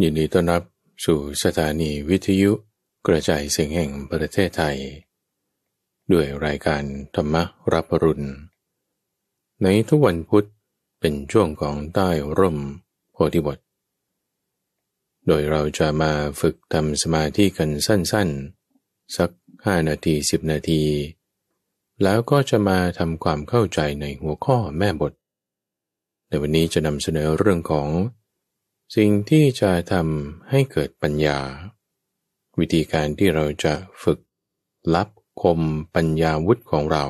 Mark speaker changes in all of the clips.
Speaker 1: ยินดีต้อนรับสู่สถานีวิทยุกระจายเสียงแห่งประเทศไทย ด้วยรายการธรรมรับรุณ ในทุกวันพุธเป็นช่วงของใต้ร่ม โพธิบท โดยเราจะมาฝึกทำสมาธิกันสั้นๆ สัก 5 นาที 10 นาที แล้วก็จะมาทำความเข้าใจในหัวข้อแม่บท ในวันนี้จะนำเสนอเรื่องของสิ่งที่จะทำให้เกิดปัญญา วิธีการที่เราจะฝึกลับคมปัญญาวุฒิของเรา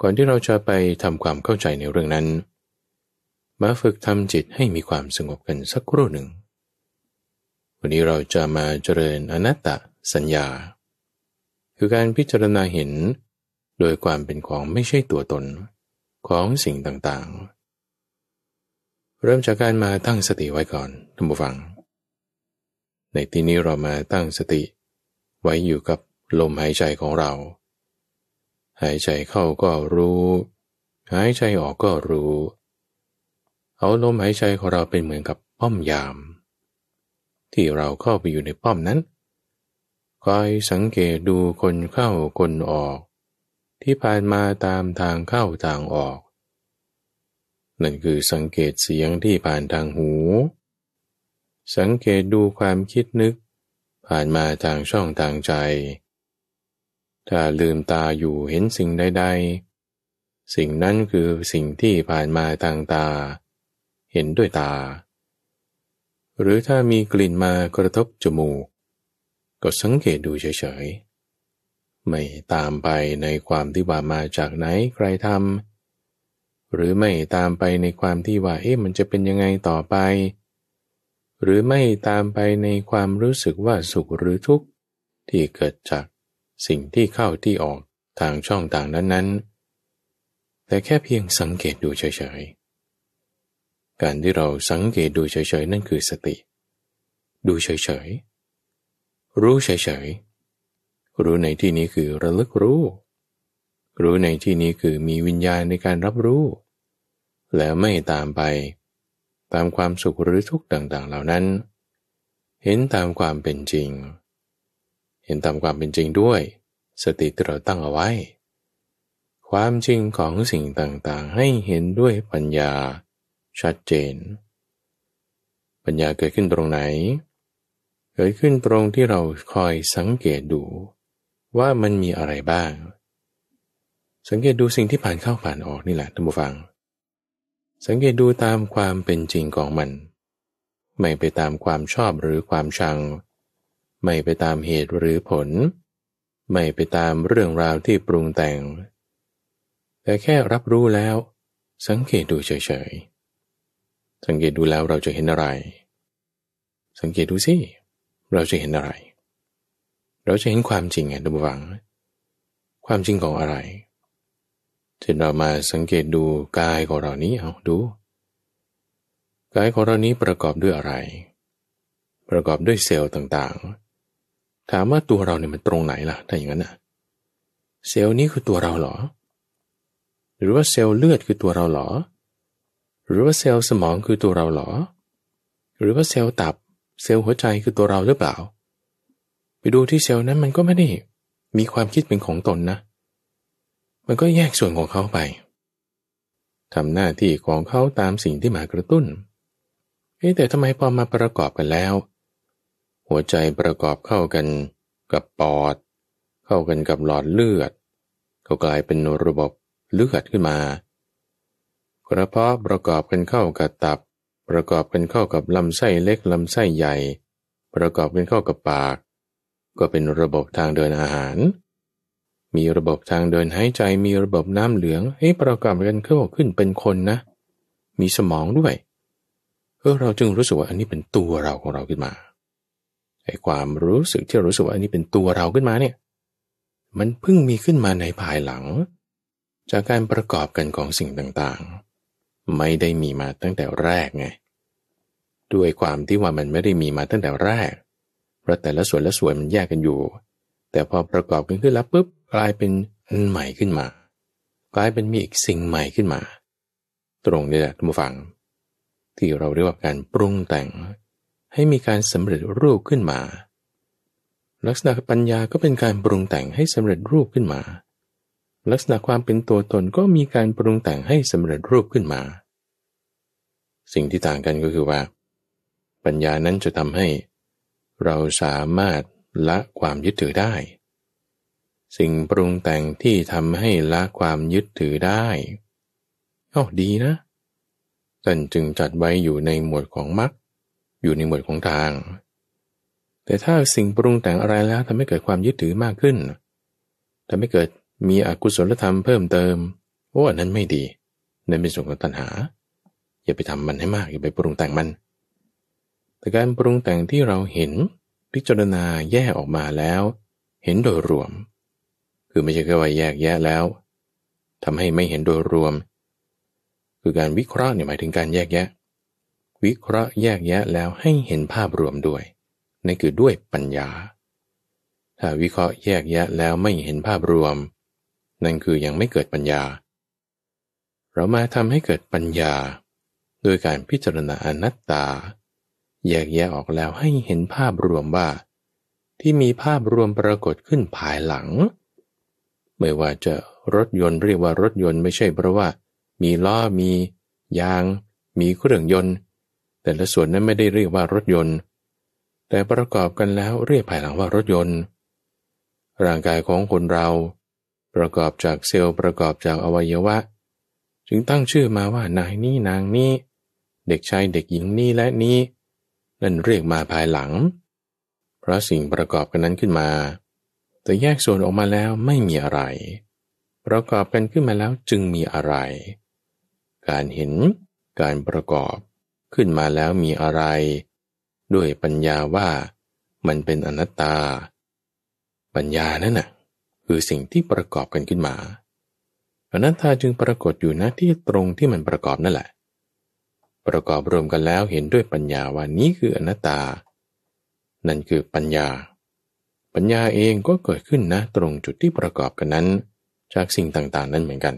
Speaker 1: ก่อนที่เราจะไปทำความเข้าใจในเรื่องนั้น มาฝึกทำจิตให้มีความสงบกันสักครู่หนึ่ง วันนี้เราจะมาเจริญอนัตตสัญญา คือการพิจารณาเห็นโดยความเป็นของไม่ใช่ตัวตนของสิ่งต่างๆเริ่มจากการมาตั้งสติไว้ก่อนท่านผู้ฟัง ในที่นี้เรามาตั้งสติ ไว้อยู่กับลมหายใจของเรา หายใจเข้าก็รู้ หายใจออกก็รู้ เอาลมหายใจของเราเป็นเหมือนกับป้อมยาม ที่เราเข้าไปอยู่ในป้อมนั้น คอยสังเกตดูคนเข้าคนออก ที่ผ่านมาตามทางเข้าทางออกนั่นคือสังเกตเสียงที่ผ่านทางหู สังเกตดูความคิดนึก ผ่านมาทางช่องทางใจ ถ้าลืมตาอยู่เห็นสิ่งใดๆสิ่งนั้นคือสิ่งที่ผ่านมาทางตา เห็นด้วยตา หรือถ้ามีกลิ่นมากระทบจมูก ก็สังเกตดูเฉยๆ ไม่ตามไปในความที่ว่ามาจากไหนใครทำหรือไม่ตามไปในความที่ว่าเอ๊ะมันจะเป็นยังไงต่อไป หรือไม่ตามไปในความรู้สึกว่าสุขหรือทุกข์ที่เกิดจากสิ่งที่เข้าที่ออกทางช่องต่างนั้น ๆ แต่แค่เพียงสังเกตดูเฉยๆการที่เราสังเกตดูเฉยๆ นั่นคือสติ ดูเฉยๆรู้เฉยๆรู้ในที่นี้คือระลึกรู้ รู้ในที่นี้คือมีวิญญาณในการรับรู้แล้วไม่ตามไป ตามความสุขหรือทุกข์ต่างๆ เหล่านั้น เห็นตามความเป็นจริง เห็นตามความเป็นจริงด้วย สติที่เราตั้งเอาไว้ ความจริงของสิ่งต่างๆ ให้เห็นด้วยปัญญาชัดเจน ปัญญาเกิดขึ้นตรงไหน เกิดขึ้นตรงที่เราคอยสังเกตดูว่ามันมีอะไรบ้าง สังเกตดูสิ่งที่ผ่านเข้าผ่านออกนี่แหละท่านผู้ฟังสังเกตดูตามความเป็นจริงของมัน ไม่ไปตามความชอบหรือความชัง ไม่ไปตามเหตุหรือผล ไม่ไปตามเรื่องราวที่ปรุงแต่ง แต่แค่รับรู้แล้ว สังเกตดูเฉยๆ สังเกตดูแล้วเราจะเห็นอะไร สังเกตดูสิเราจะเห็นอะไร เราจะเห็นความจริงไงทุกฝัง ความจริงของอะไรทีเรามาสังเกตดูกายของเรานี้เอาดูกายของเรานี้ประกอบด้วยอะไร ประกอบด้วยเซลล์ต่างๆ ถามว่าตัวเราเนี่ยมันตรงไหนล่ะถ้าอย่างนั้นอะเซลล์นี้คือตัวเราเหรอ หรือว่าเซลล์เลือดคือตัวเราเหรอ หรือว่าเซลล์สมองคือตัวเราเหรอ หรือว่าเซลล์ตับเซลล์หัวใจคือตัวเราหรือเปล่า ไปดูที่เซลล์นั้นมันก็ไม่ได้มีความคิดเป็นของตนนะมันก็แยกส่วนของเขาไป ทำหน้าที่ของเขาตามสิ่งที่มากระตุ้นเแต่ทำไมพอมาประกอบกันแล้ว หัวใจประกอบเข้ากัน กับปอด เข้ากันกับหลอดเลือดก็กลายเป็นระบบเลือดขึ้นมา กระเพาะประกอบกันเข้ากับตับ ประกอบกันเข้ากับลำไส้เล็กลำไส้ใหญ่ ประกอบกันเข้ากับปาก ก็เป็นระบบทางเดินอาหารมีระบบทางเดินหายใจมีระบบน้ำเหลือง ให้ประกอบกันเข้าขึ้นเป็นคนนะ มีสมองด้วยเออเราจึงรู้สึกว่า อันนี้เป็นตัวเราของเราขึ้นมาไอ้ความรู้สึกที่รู้สึกว่า อันนี้เป็นตัวเราขึ้นมาเนี่ย มันเพิ่งมีขึ้นมาในภายหลัง จากการประกอบกันของสิ่งต่างๆ ไม่ได้มีมาตั้งแต่แรกไงด้วยความที่ว่ามันไม่ได้มีมาตั้งแต่แรกเพราะแต่ละส่วนละส่วนมันแยกกันอยู่ แต่พอประกอบกันขึ้นแล้วปุ๊บกลายเป็นใหม่ขึ้นมา กลายเป็นมีอีกสิ่งใหม่ขึ้นมา ตรงนี้แหละทู้ฟังที่เราเรียกว่าการปรุงแต่งให้มีการสำเร็จรูปขึ้นมา ลักษณะปัญญาก็เป็นการปรุงแต่งให้สำเร็จรูปขึ้นมา ลักษณะความเป็นตัวตนก็มีการปรุงแต่งให้สำเร็จรูปขึ้นมา สิ่งที่ต่างกันก็คือว่า ปัญญานั้นจะทำให้ เราสามารถละความยึดถือได้สิ่งปรุงแต่งที่ทำให้ละความยึดถือได้อ๋อดีนะท่านจึงจัดไว้อยู่ในหมวดของมรรค อยู่ในหมวดของทาง แต่ถ้าสิ่งปรุงแต่งอะไรแล้วทำให้เกิดความยึดถือมากขึ้นทำให้เกิดมีอกุศลธรรมเพิ่มเติมโอ้อันนั้นไม่ดีนั่นเป็นส่วนของตัณหา อย่าไปทำมันให้มาก อย่าไปปรุงแต่งมัน แต่การปรุงแต่งที่เราเห็น พิจารณาแยกออกมาแล้ว เห็นโดยรวมคือไม่ใช่แค่ว่าแยกแยะแล้ว ทำให้ไม่เห็นโดยรวม คือการวิเคราะห์เนี่ยหมายถึงการแยกแยะ วิเคราะห์แยกแยะแล้วให้เห็นภาพรวมด้วย นั่นคือด้วยปัญญา ถ้าวิเคราะห์แยกแยะแล้วไม่เห็นภาพรวม นั่นคือยังไม่เกิดปัญญา เรามาทำให้เกิดปัญญา โดยการพิจารณาอนัตตา แยกแยะออกแล้วให้เห็นภาพรวมว่าที่มีภาพรวมปรากฏขึ้นภายหลังไม่ว่าจะรถยนต์เรียกว่ารถยนต์ ไม่ใช่เพราะว่า มี ล้อ มี ยาง มีเครื่องยนต์ แต่ละส่วนนั้นไม่ได้เรียกว่ารถยนต์ แต่ประกอบกันแล้วเรียกภายหลังว่ารถยนต์ ร่างกายของคนเรา ประกอบจากเซลล์ประกอบจากอวัยวะ จึงตั้งชื่อมาว่านายนี่นางนี้ เด็กชายเด็กหญิงนี่และนี้ นั่นเรียกมาภายหลัง เพราะสิ่งประกอบกันนั้นขึ้นมาแต่แยกส่วนออกมาแล้วไม่มีอะไร ประกอบกันขึ้นมาแล้วจึงมีอะไร การเห็นการประกอบขึ้นมาแล้วมีอะไร ด้วยปัญญาว่ามันเป็นอนัตตา ปัญญานั่นน่ะ คือสิ่งที่ประกอบกันขึ้นมา อนัตตาจึงปรากฏอยู่ณที่ตรงที่มันประกอบนั่นแหละ ประกอบรวมกันแล้วเห็นด้วยปัญญาว่านี้คืออนัตตา นั่นคือปัญญาปัญญาเองก็เกิดขึ้นนะตรงจุดที่ประกอบกันนั้น จากสิ่งต่างๆ นั้นเหมือนกัน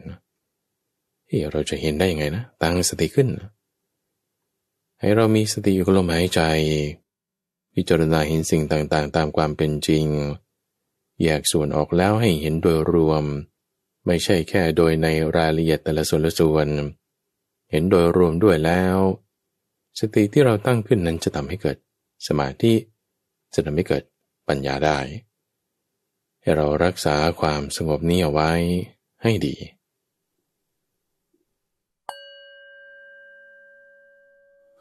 Speaker 1: เฮ้เราจะเห็นได้ยังไงนะ ตั้งสติขึ้น ให้เรามีสติอยู่กับลมหายใจ พิจารณาเห็นสิ่งต่างๆ ตามความเป็นจริงแยกส่วนออกแล้วให้เห็นโดยรวม ไม่ใช่แค่โดยในรายละเอียดแต่ละส่วนละส่วนเห็นโดยรวมด้วยแล้ว สติที่เราตั้งขึ้นนั้นจะทำให้เกิด สมาธิจะทำให้เกิดปัญญาได้ ให้เรารักษาความสงบนี้เอาไว้ให้ดี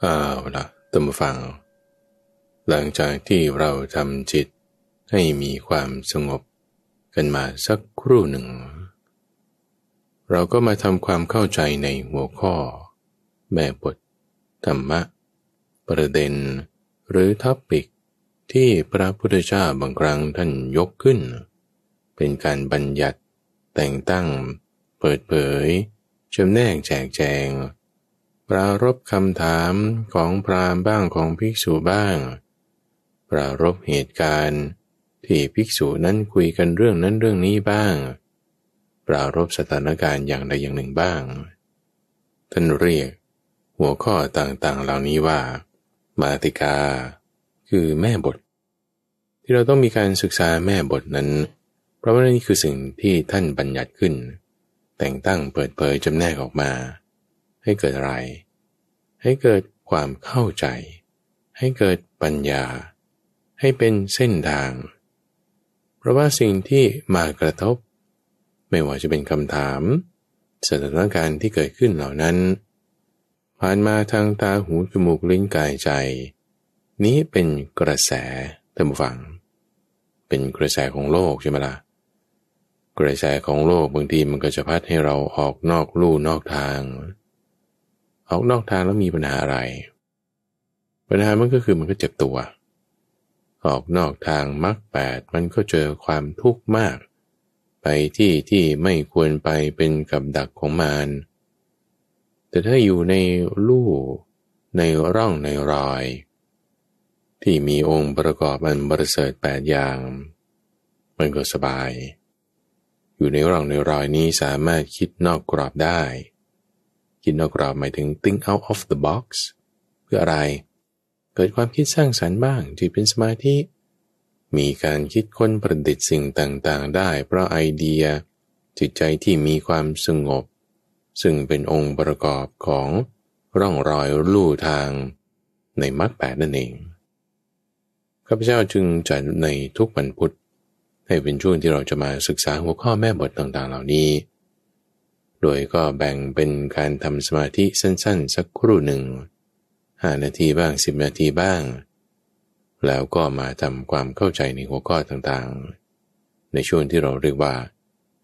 Speaker 1: อาวละตัมฟัง หลังจากที่เราทำจิตให้มีความสงบกันมาสักครู่หนึ่ง เราก็มาทำความเข้าใจในหัวข้อ แม่บท ธรรมะ ประเด็น หรือท็อปิกที่พระพุทธเจ้าบางครั้งท่านยกขึ้น เป็นการบัญญัติแต่งตั้ง เปิดเผยจำแนกแจกแจง ปรารบคำถามของพรามบ้างของภิกษุบ้าง ปรารบเหตุการณ์ ที่ภิกษุนั้นคุยกันเรื่องนั้นเรื่องนี้บ้าง ปรารบสถานการณ์อย่างใดอย่างหนึ่งบ้าง ท่านเรียก หัวข้อต่างๆ เหล่านี้ว่า มาติกาคือแม่บท ที่เราต้องมีการศึกษาแม่บทนั้น เพราะว่านี่คือสิ่งที่ท่านบัญญัติขึ้น แต่งตั้งเปิดเผยจำแนกออกมา ให้เกิดอะไร ให้เกิดความเข้าใจ ให้เกิดปัญญา ให้เป็นเส้นทาง เพราะว่าสิ่งที่มากระทบ ไม่ว่าจะเป็นคำถามสถานการณ์ที่เกิดขึ้นเหล่านั้นผ่านมาทางตาหูจมูกลิ้นกายใจนี้เป็นกระแสท่านผู้ฟัง เป็นกระแสของโลกใช่ไหมละ่ะ กระแสของโลกบางทีมันก็จะพัดให้เราออกนอกลู่นอกทางออกนอกทางแล้วมีปัญหาอะไร ปัญหามันก็คือมันก็เจ็บตัว ออกนอกทางมักแปดมันก็เจอความทุกข์มาก ไปที่ที่ไม่ควรไปเป็นกับดักของมารแต่ถ้าอยู่ในลู่ในร่องในรอยที่มีองค์ประกอบอันบริเสริฐแปดอย่าง มันก็สบาย อยู่ในร่องในรอยนี้สามารถคิดนอกกรอบได้ คิดนอกกรอบหมายถึง think out of the box เพื่ออะไร เกิดความคิดสร้างสรรค์บ้าง ที่เป็นสมาธิ มีการคิดค้นประดิษฐ์สิ่งต่างๆได้ เพราะไอเดียจิตใจที่มีความสงบ ซึ่งเป็นองค์ประกอบของร่องรอยลู่ทางในมรรคแปดนั่นเองข้าพเจ้าจึงจัดในทุกวันพุธให้เป็นช่วงที่เราจะมาศึกษาหัวข้อแม่บทต่างๆเหล่านี้ โดยก็แบ่งเป็นการทำสมาธิสั้นๆ สักครู่หนึ่งห้านาทีบ้างสิบนาทีบ้าง แล้วก็มาทำความเข้าใจในหัวข้อต่างๆ ในช่วงที่เราเรียกว่า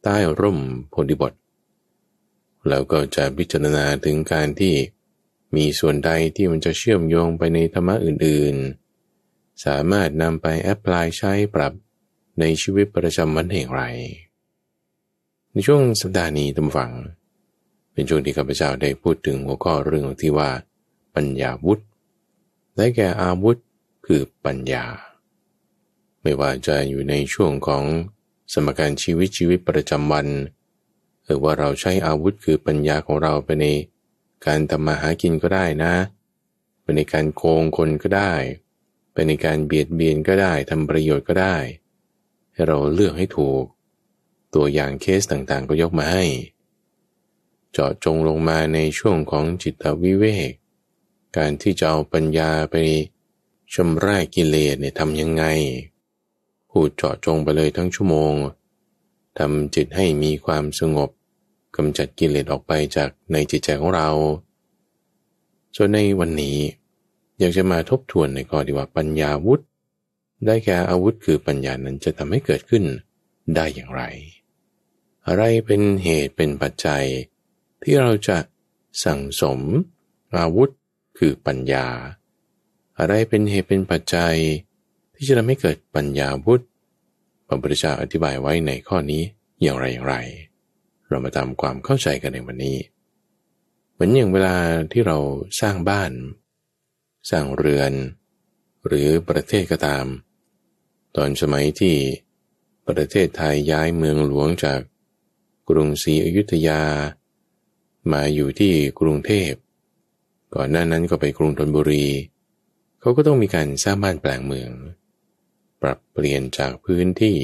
Speaker 1: ใต้ร่มโพธิบท แล้วก็จะพิจารณาถึงการที่มีส่วนใดที่มันจะเชื่อมโยงไปในธรรมะอื่นๆสามารถนำไปแอพพลายใช้ปรับในชีวิตประจำวันอย่างไร ในช่วงสัปดาห์นี้ตำฝัง เป็นช่วงที่ข้าพเจ้าได้พูดถึงหัวข้อเรื่องที่ว่า ปัญญาวุฒิและแก่อาวุธคือปัญญา ไม่ว่าจะอยู่ในช่วงของสมการชีวิตชีวิตประจำวันหรือว่าเราใช้อาวุธคือปัญญาของเราไปในการทำมาหากินก็ได้นะไปในการโกงคนก็ได้ป็นในการเบียดเบียนก็ได้ทำประโยชน์ก็ได้ ให้เราเลือกให้ถูก ตัวอย่างเคสต่างๆก็ยกมาให้ เจาะจงลงมาในช่วงของจิตวิเวก การที่จะเอาปัญญาไปชำระกิเลสเนี่ยทำยังไงพูดเจาะจงไปเลยทั้งชั่วโมงทำจิตให้มีความสงบกำจัดกิเลสออกไปจากในจิตใจของเราส่วนในวันนี้อยากจะมาทบทวนในข้อที่ว่าปัญญาวุธได้แก่อาวุธคือปัญญานั้นจะทำให้เกิดขึ้นได้อย่างไร อะไรเป็นเหตุเป็นปัจจัย ที่เราจะสั่งสมอาวุธคือปัญญา อะไรเป็นเหตุเป็นปัจจัยที่จะทำให้เกิดปัญญาวุธพระพุทธเจ้าอธิบายไว้ในข้อนี้อย่างไรอย่างไร เรามาทำความเข้าใจกันในวันนี้ เหมือนอย่างเวลาที่เราสร้างบ้านสร้างเรือน หรือประเทศก็ตาม ตอนสมัยที่ประเทศไทยย้ายเมืองหลวงจาก กรุงศรีอยุธยา มาอยู่ที่กรุงเทพก่อนหน้านั้นก็ไปกรุงธนบุรี เขาก็ต้องมีการสร้างบ้านแปลงเมือง ปรับเปลี่ยนจากพื้นที่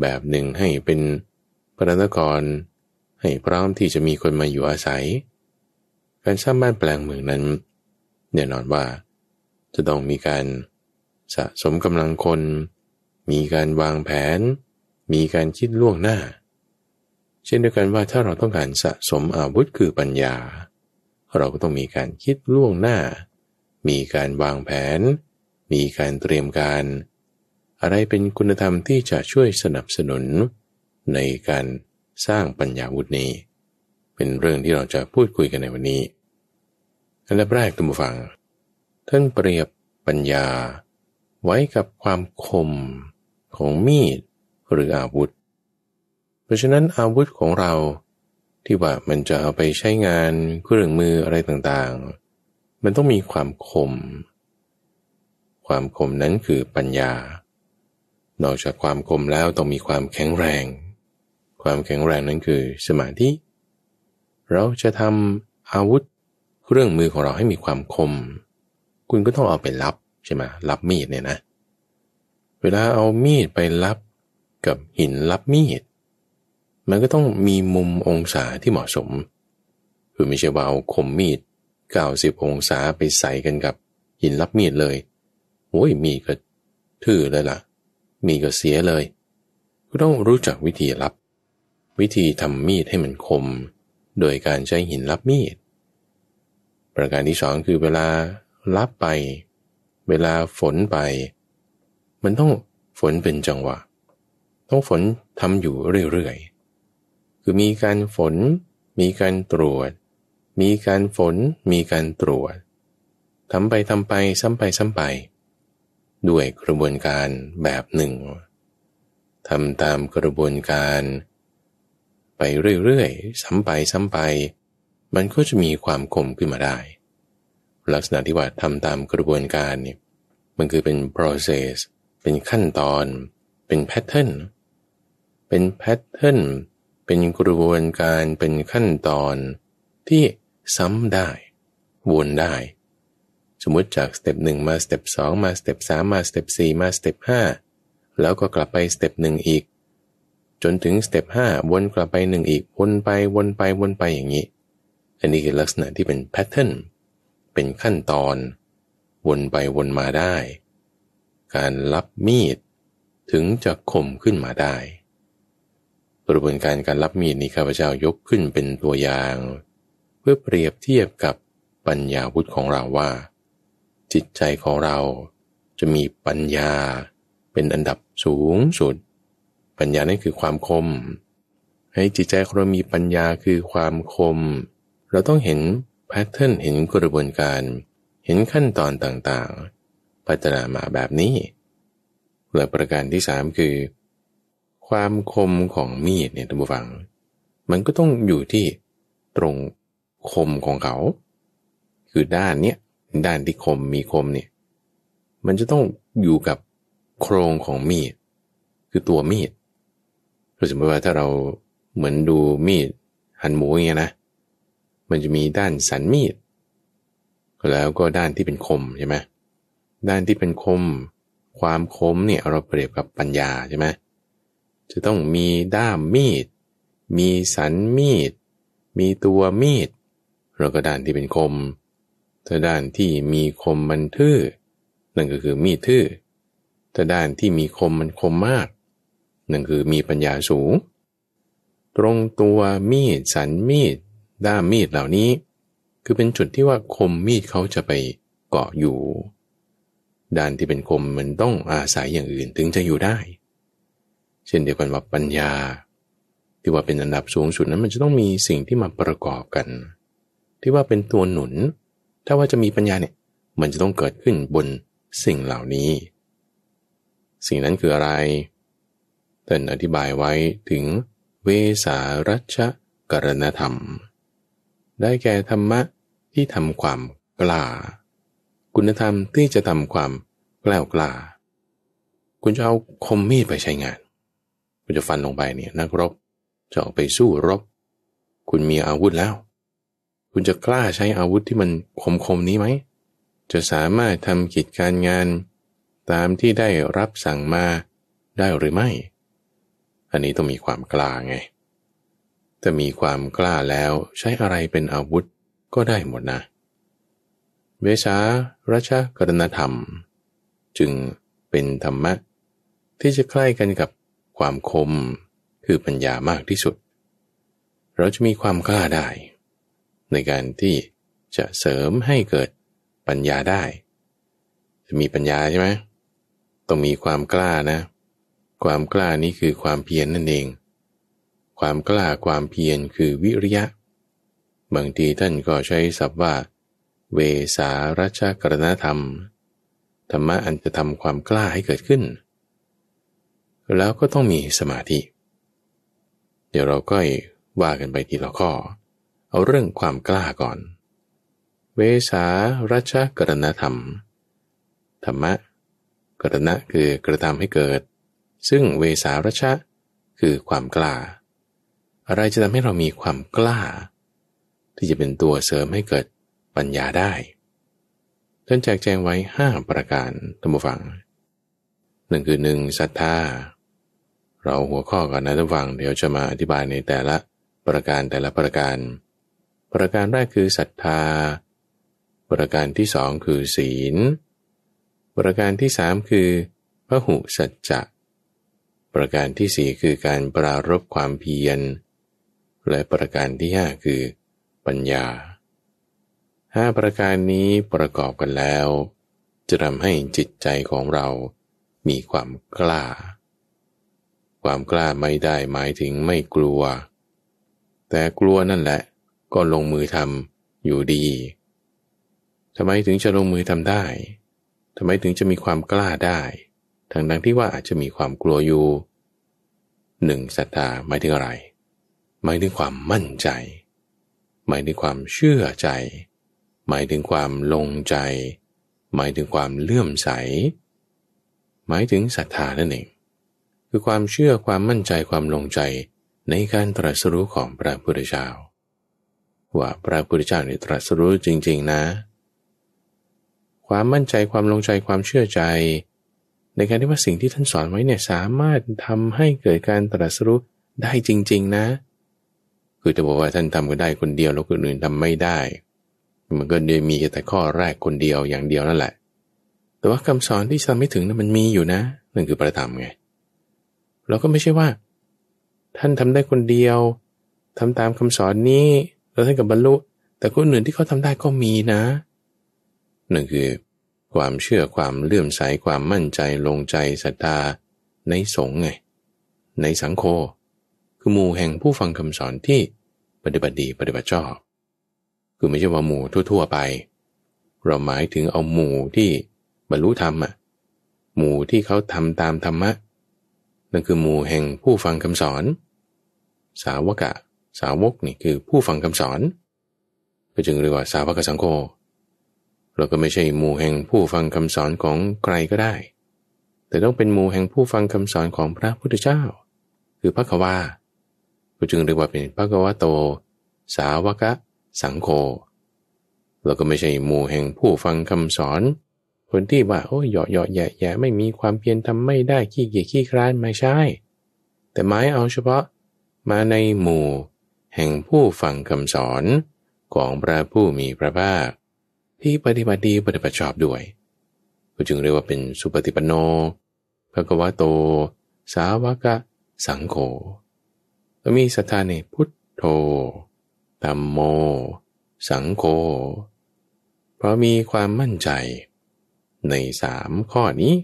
Speaker 1: แบบหนึ่งให้เป็นพระนครให้พร้อมที่จะมีคนมาอยู่อาศัย การสร้างบ้านแปลงเมืองนั้นแน่นอนว่า จะต้องมีการสะสมกำลังคน มีการวางแผน มีการคิดล่วงหน้า เช่นเดียวกันว่าถ้าเราต้องการสะสมอาวุธคือปัญญา เราก็ต้องมีการคิดล่วงหน้า มีการวางแผน มีการเตรียมการ อะไรเป็นคุณธรรมที่จะช่วยสนับสนุนในการสร้างปัญญาวุฒินี้ เป็นเรื่องที่เราจะพูดคุยกันในวันนี้อันดับแรกตุมฟังท่านเปรียบปัญญา ไว้กับความคมของมีดหรืออาวุธ เพราะฉะนั้นอาวุธของเราที่ว่ามันจะเอาไปใช้งานเครื่องมืออะไรต่างๆ มันต้องมีความคม ความคมนั้นคือปัญญา นอกจากความคมแล้วต้องมีความแข็งแรง ความแข็งแรงนั้นคือสมาธิ เราจะทำอาวุธเครื่องมือของเราให้มีความคม คุณก็ต้องเอาไปรับ ใช่ไหมรับมีดเนี่ยนะ เวลาเอามีดไปรับกับหินรับมีด มันก็ต้องมีมุมองศาที่เหมาะสม คือไม่ใช่ว่าเอาคมมีด 90 องศาไปใส่กันกับ หินรับมีดเลยโอ้ยมีก็ทื่อเลยละ่ะ มีก็เสียเลย ก็ต้องรู้จักวิธีรับ วิธีทำมีดให้มันคม โดยการใช้หินรับมีดประการที่สองคือเวลา รับไป เวลาฝนไป มันต้องฝนเป็นจังหวะต้องฝนทำอยู่เรื่อย ๆ คือมีการฝน มีการตรวจ มีการฝน มีการตรวจทำไปทำไปซ้ำไปซ้ำไป ด้วยกระบวนการแบบหนึ่งทำตามกระบวนการ ไปเรื่อยๆซ้ำไปซ้ำไปมันก็จะมีความคมขึ้นมาได้ ลักษณะที่ว่าทำตามกระบวนการเนี่ยมันคือเป็น process เป็นขั้นตอน เป็น pattern เป็น pattern เป็นกระบวนการ เป็นขั้นตอนที่ซ้ำได้ วนได้ สมมติจากสเต็ปหนึ่งมาสเต็ปสองมาสเต็ปสามมาสเต็ปสี่มาสเต็ปห้าแล้วก็กลับไปสเต็ปหนึ่งอีก จนถึงสเต็ปห้าวนกลับไปหนึ่งอีกวนไปวนไปวนไปอย่างนี้อันนี้คือลักษณะที่เป็นแพทเทิร์น เป็นขั้นตอน วนไปวนมาได้ การรับมีด ถึงจะคมขึ้นมาได้ กระบวนการการรับมีดนี้ข้าพเจ้ายกขึ้นเป็นตัวอย่าง เพื่อเปรียบเทียบกับปัญญาวุทธของเราว่า จิตใจของเราจะมีปัญญาเป็นอันดับสูงสุด ปัญญานั่นคือความคม ให้จิตใจของเรา มีปัญญาคือความคมเราต้องเห็นแพทเทิร์นเห็นกระบวนการเห็นขั้นตอนต่างๆพัฒนามาแบบนี้และประการที่สามคือความคมของมีดเนี่ยท่านผู้ฟัง มันก็ต้องอยู่ที่ตรงคมของเขา คือด้านเนี้ยด้านที่คมมีคมเนี่ย มันจะต้องอยู่กับโครงของมีด คือตัวมีดก็สมมติว่าถ้าเราเหมือนดูมีดหั่นหมูอย่างเงี้ยนะมันจะมีด้านสันมีดแล้วก็ด้านที่เป็นคมใช่ไหมด้านที่เป็นคมความคมเนี่ยเราเปรียบกับปัญญาใช่ไหมจะต้องมีด้ามมีดมีสันมีด มีตัวมีดเราก็ด้านที่เป็นคม ถ้าด้านที่มีคมมันทื่อนั่นก็คือมีดทื่อถ้าด้านที่มีคมมันคมมากนั่นคือมีปัญญาสูง ตรงตัวมีด สันมีดด้ามมีดเหล่านี้คือเป็นจุดที่ว่าคมมีดเขาจะไปเกาะอยู่ ด้านที่เป็นคมมันต้องอาศัยอย่างอื่นถึงจะอยู่ได้ เช่นเดียวกันว่าปัญญา ที่ว่าเป็นอันดับสูงสุดนั้น มันจะต้องมีสิ่งที่มาประกอบกัน ที่ว่าเป็นตัวหนุน ถ้าว่าจะมีปัญญาเนี่ยมันจะต้องเกิดขึ้นบนสิ่งเหล่านี้ สิ่งนั้นคืออะไรท่านอธิบายไว้ถึงเวสารัชกรณธรรมได้แก่ธรรมะที่ทำความกล้าคุณธรรมที่จะทำความกล้ากล้าคุณจะเอาคมมีดไปใช้งาน คุณจะฟันลงไปเนี่ยนักรบจะออกไปสู้รบ คุณมีอาวุธแล้ว คุณจะกล้าใช้อาวุธที่มันคมคมนี้ไหมจะสามารถทำกิจการงาน ตามที่ได้รับสั่งมาได้หรือไม่ อันนี้ต้องมีความกล้าไงถ้ามีความกล้าแล้วใช้อะไรเป็นอาวุธก็ได้หมดนะ เวชาราชกรณธรรม จึงเป็นธรรมะที่จะใกล้กันกับความคมคือปัญญามากที่สุด เราจะมีความกล้าได้ ในการที่จะเสริมให้เกิดปัญญาได้ จะมีปัญญาใช่ไหมต้องมีความกล้านะ ความกล้านี้คือความเพียรนนั่นเองความกล้าความเพียรคือวิริยะ บางทีท่านก็ใช้ศัพท์ว่า เวสารัชกรณธรรม ธรรมะอันจะทำความกล้าให้เกิดขึ้น แล้วก็ต้องมีสมาธิ เดี๋ยวเราก็ว่ากันไปทีละข้อ เอาเรื่องความกล้าก่อน เวสารัชกรณธรรมธรรมะกรณะคือกระทำให้เกิด ซึ่งเวสารัชะคือความกล้าอะไรจะทำให้เรามีความกล้า ที่จะเป็นตัวเสริมให้เกิดปัญญาได้ ท่านแจกแจงไว้ห้าประการตัมบูฟังหนึ่งคือหนึ่งศรัทธาเราหัวข้อก่อนนะท่านฟังเดี๋ยวจะมาอธิบายในแต่ละประการแต่ละประการ ประการแรกคือศรัทธาประการที่สองคือศีลประการที่สามคือพระหุสัจจะประการที่สี่คือการปรารบความเพียรและประการที่ห้าคือ ปัญญาห้าประการนี้ประกอบกันแล้ว จะทำให้จิตใจของเรามีความกล้า ความกล้าไม่ได้หมายถึงไม่กลัว แต่กลัวนั่นแหละก็ลงมือทำอยู่ดีทำไมถึงจะลงมือทำได้ทำไมถึงจะมีความกล้าได้ ทั้งดังที่ว่าอาจจะมีความกลัวอยู่หนึ่งศรัทธาหมายถึงอะไรหมายถึงความมั่นใจ หมายถึงความเชื่อใจ หมายถึงความลงใจ หมายถึงความเลื่อมใส หมายถึงศรัทธานั่นเองคือความเชื่อความมั่นใจความลงใจในการตรัสรู้ของพระพุทธเจ้าว่าพระพุทธเจ้าเนี่ยตรัสรู้จริงๆนะ ความมั่นใจความลงใจความเชื่อใจ ในการที่ว่าสิ่งที่ท่านสอนไว้เนี่ยสามารถทำให้เกิดการตรัสรู้ได้จริงๆนะคือจะบอกว่าท่านทำก็ได้คนเดียวแล้วคนอื่นทำไม่ได้ มันก็เลยมีแต่ข้อแรกคนเดียวอย่างเดียวนั่นแหละ แต่ว่าคำสอนที่ทำไม่ถึงนั้นมันมีอยู่นะนั่นคือประธรรมไงเราก็ไม่ใช่ว่า ท่านทำได้คนเดียว ทำตามคำสอนนี้แล้วท่านกับบรรลุ แต่คนอื่นที่เขาทาได้ก็มีนะนั่นคือ ความเชื่อความเลื่อมใสความมั่นใจลงใจศรัทธา ในสงฆ์ไงในสังโฆคือหมู่แห่งผู้ฟังคำสอนที่ปฏิบัติดีปฏิบัติชอบ คือไม่ใช่ว่าหมู่ทั่วๆไป เราหมายถึงเอาหมู่ที่บรรลุธรรมอ่ะ หมู่ที่เขาทำตามธรรมะ นั่นคือหมู่แห่งผู้ฟังคำสอน สาวกะ สาวกนี่คือผู้ฟังคำสอนก็จึงเรียกว่าสาวกสังโฆเราก็ไม่ใช่หมู่แห่งผู้ฟังคำสอนของใครก็ได้ แต่ต้องเป็นหมู่แห่งผู้ฟังคำสอนของพระพุทธเจ้า คือพระควาก็จึงเรียกว่าเป็นพระกวะโต สาวกะ สังโฆเราก็ไม่ใช่หมู่แห่งผู้ฟังคำสอน คนที่ว่าโอ้ยเหยาะเหยาะแย่แย่ไม่มีความเพียรทำไม่ได้ขี้เกียจขี้คร้านไม่ใช่ แต่หมายเอาเฉพาะมาในหมู่แห่งผู้ฟังคำสอนของพระผู้มีพระภาค ที่ปฏิบัติดีปฏิบัติชอบด้วยก็จึงเรียกว่าเป็นสุปฏิปันโนภะกวะโต สาวกะ สังโฆเรามีศรัทธาในพุทโธธรรมโม สังโฆ เพราะมีความมั่นใจในสามข้อนี้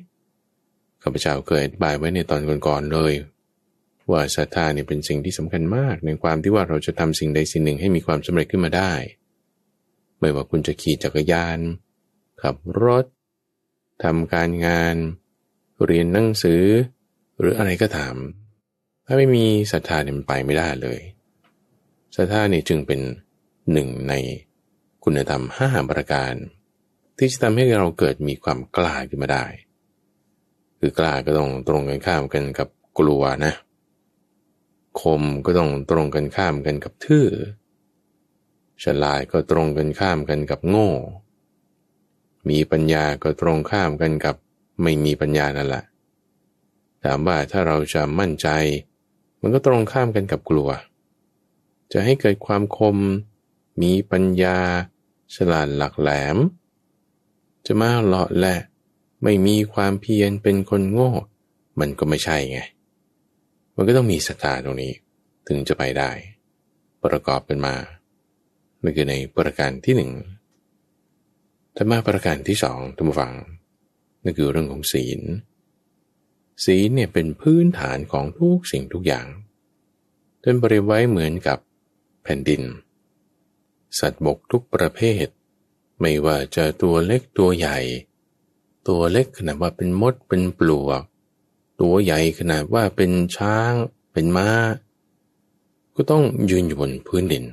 Speaker 1: ข้าพเจ้าเคยอธิบายไว้ในตอนก่อนๆเลย ว่าศรัทธาเนี่ยเป็นสิ่งที่สำคัญมากในความที่ว่าเราจะทำสิ่งใดสิ่งหนึ่งให้มีความสำเร็จขึ้นมาได้ ไม่ว่าคุณจะขี่จักรยาน ขับรถ ทำการงาน เรียนหนังสือ หรืออะไรก็ตามถ้าไม่มีศรัทธาเนี่ยมันไปไม่ได้เลย ศรัทธาเนี่ยจึงเป็นหนึ่งในคุณธรรมห้าประการ ที่จะทำให้เราเกิดมีความกล้าขึ้นมาได้ คือกล้าก็ต้องตรงกันข้ามกันกับกลัวนะ คมก็ต้องตรงกันข้ามกันกับทื่อ ฉลาดก็ตรงกันข้ามกันกับโง่ มีปัญญาก็ตรงข้ามกันกับไม่มีปัญญานั่นแหละ ถามว่าถ้าเราจะมั่นใจมันก็ตรงข้ามกันกับกลัว จะให้เกิดความคม มีปัญญา ฉลาดหลักแหลม จะมาเลาะแหละ ไม่มีความเพียรเป็นคนโง่ มันก็ไม่ใช่ไง มันก็ต้องมีสตาตรงนี้ ถึงจะไปได้ ประกอบกันมา นั่นคือในประการที่หนึ่ง ถ้ามาประการที่สองทุกฝัง นั่นคือเรื่องของศีลศีลเนี่ยเป็นพื้นฐานของทุกสิ่งทุกอย่างท่านบริไว้เหมือนกับแผ่นดิน สัตว์บกทุกประเภท ไม่ว่าจะตัวเล็กตัวใหญ่ ตัวเล็กขนาดว่าเป็นมด เป็นปลวก ตัวใหญ่ขนาดว่าเป็นช้าง เป็นมา้าก็ต้องยืนอยู่บนพื้นดิน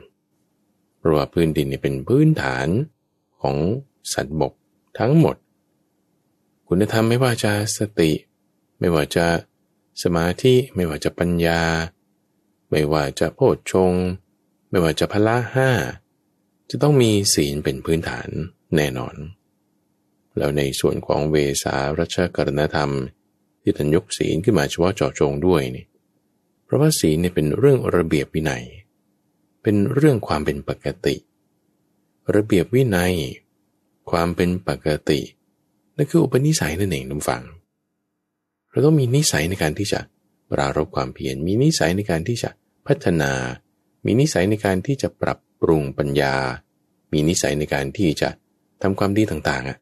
Speaker 1: เพราะว่าพื้นดินนี่เป็นพื้นฐานของสัตว์บกทั้งหมด คุณธรรมไม่ว่าจะสติไม่ว่าจะสมาธิไม่ว่าจะปัญญา ไม่ว่าจะโพชฌงไม่ว่าจะพละห้าจะต้องมีศีลเป็นพื้นฐานแน่นอน แล้วในส่วนของเวสารัชกรณธรรม ที่ท่านยกศีลขึ้นมาเฉพาะเจาะจงด้วยนี่เพราะว่าศีลเนี่ยเป็นเรื่องระเบียบวินัยเป็นเรื่องความเป็นปกติ ระเบียบวินัย ความเป็นปกตินั่นคืออุปนิสัยนั่นเองนุ่มฟังราต้องมีนิสัยในการที่จะปรารบความเพียร มีนิสัยในการที่จะพัฒนา มีนิสัยในการที่จะปรับปรุงปัญญา มีนิสัยในการที่จะทำความดีต่างๆอ่ะ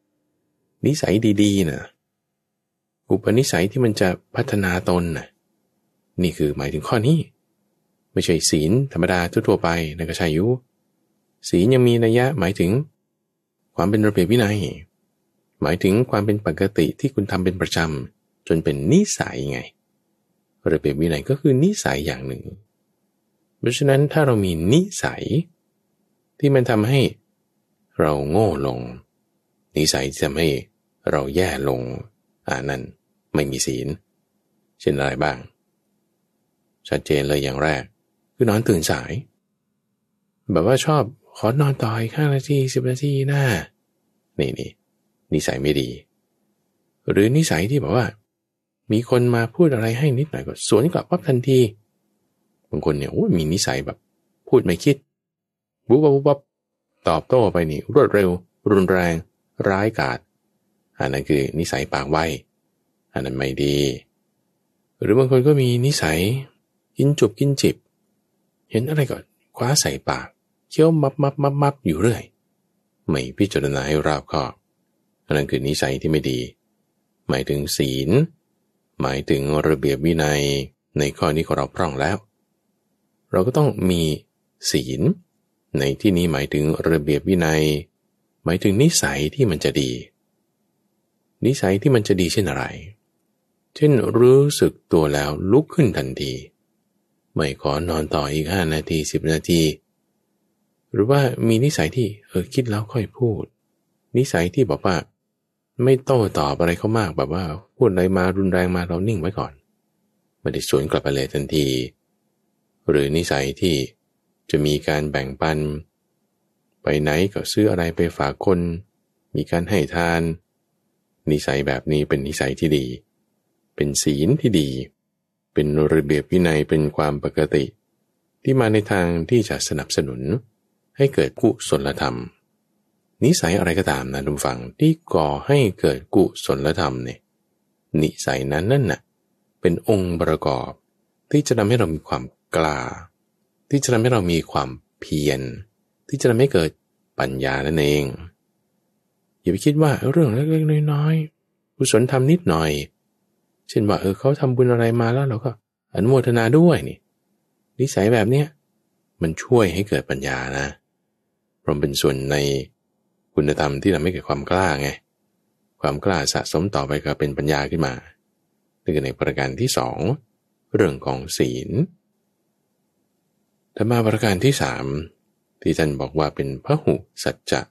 Speaker 1: นิสัยดี ๆนะอุปนิสัยที่มันจะพัฒนาตนน่ะ นี่คือหมายถึงข้อนี้ ไม่ใช่ศีลธรรมดาทั่วๆไปนะก็ใช่อยู่ศีลยังมีนัยยะหมายถึงความเป็นระเบียบวินัย หมายถึงความเป็นปกติที่คุณทำเป็นประจำจนเป็นนิสัยไงระเบียบวินัยก็คือนิสัยอย่างหนึ่ง เพราะฉะนั้นถ้าเรามีนิสัย ที่มันทำให้ เราโง่ลง นิสัยจะทำให้ เราแย่ลงอ่านั่นไม่มีศีล เช่นอะไรบ้าง ชัดเจนเลยอย่างแรก คือนอนตื่นสาย แบบว่าชอบขอนอน ต่อ อีกห้านาทีสิบนาทีหน้านี่นี่นิสัยไม่ดี หรือนิสัยที่แบบว่ามีคนมาพูดอะไรให้นิดหน่อยก็สวนกลับปั๊บทันที บางคนเนี่ยโอ้มีนิสัยแบบพูดไม่คิด บุบบุบบตอบโต้ไปนี่รวดเร็ว รุนแรงร้ายกาจอันนั้นคือนิสัยปากไวอันนั้นไม่ดี หรือบางคนก็มีนิสัย กินจุบกินจิบ เห็นอะไรก็ คว้าใส่ปากเคี้ยวมับมับมับมับอยู่เรื่อย ไม่พิจารณาให้รอบคอบ อันนั้นคือนิสัยที่ไม่ดี หมายถึงศีลหมายถึงระเบียบวินัยในข้อนี้ของเราพร่องแล้ว เราก็ต้องมีศีลในที่นี้หมายถึงระเบียบวินัย หมายถึงนิสัยที่มันจะดี นิสัยที่มันจะดีเช่นอะไร เช่นรู้สึกตัวแล้วลุกขึ้นทันที ไม่ขอนอนต่ออีกห้านาทีสิบนาที หรือว่ามีนิสัยที่เออคิดแล้วค่อยพูด นิสัยที่บอกว่าไม่โต้ตอบอะไรเขามากแบบว่าพูดอะไรมารุนแรงมาเรานิ่งไว้ก่อนไม่ได้สวนกลับไปเลยทันที หรือนิสัยที่จะมีการแบ่งปัน ไปไหน ก็ซื้ออะไรไปฝากคน มีการให้ทาน นิสัยแบบนี้เป็นนิสัยที่ดี เป็นศีลที่ดี เป็นระเบียบวินัยเป็นความปกติ ที่มาในทางที่จะสนับสนุน ให้เกิดกุศลธรรมนิสัยอะไรก็ตามนะทุกฝังที่ก่อให้เกิดกุศลธรรมเนี่ยนิสัยนั้นนั่นน่ะ เป็นองค์ประกอบ ที่จะทำให้เรามีความกล้าที่จะทำให้เรามีความเพียร ที่จะทำให้เกิดปัญญานั่นเองอย่าไปคิดว่าเรื่องเล็กๆน้อยๆกุศลทำนิดหน่อย เช่นว่าเออเขาทำบุญอะไรมาแล้วเราก็อนุโมทนาด้วยนี่นิสัยแบบเนี้ย มันช่วยให้เกิดปัญญานะรวมเป็นส่วนในคุณธรรมที่ทำให้เกิดความกล้าไงความกล้าสะสมต่อไปก็เป็นปัญญาขึ้นมานี่คือในประการที่สองเรื่องของศีลธรรมาประการที่สามที่ท่านบอกว่าเป็นพระหูสัจจะ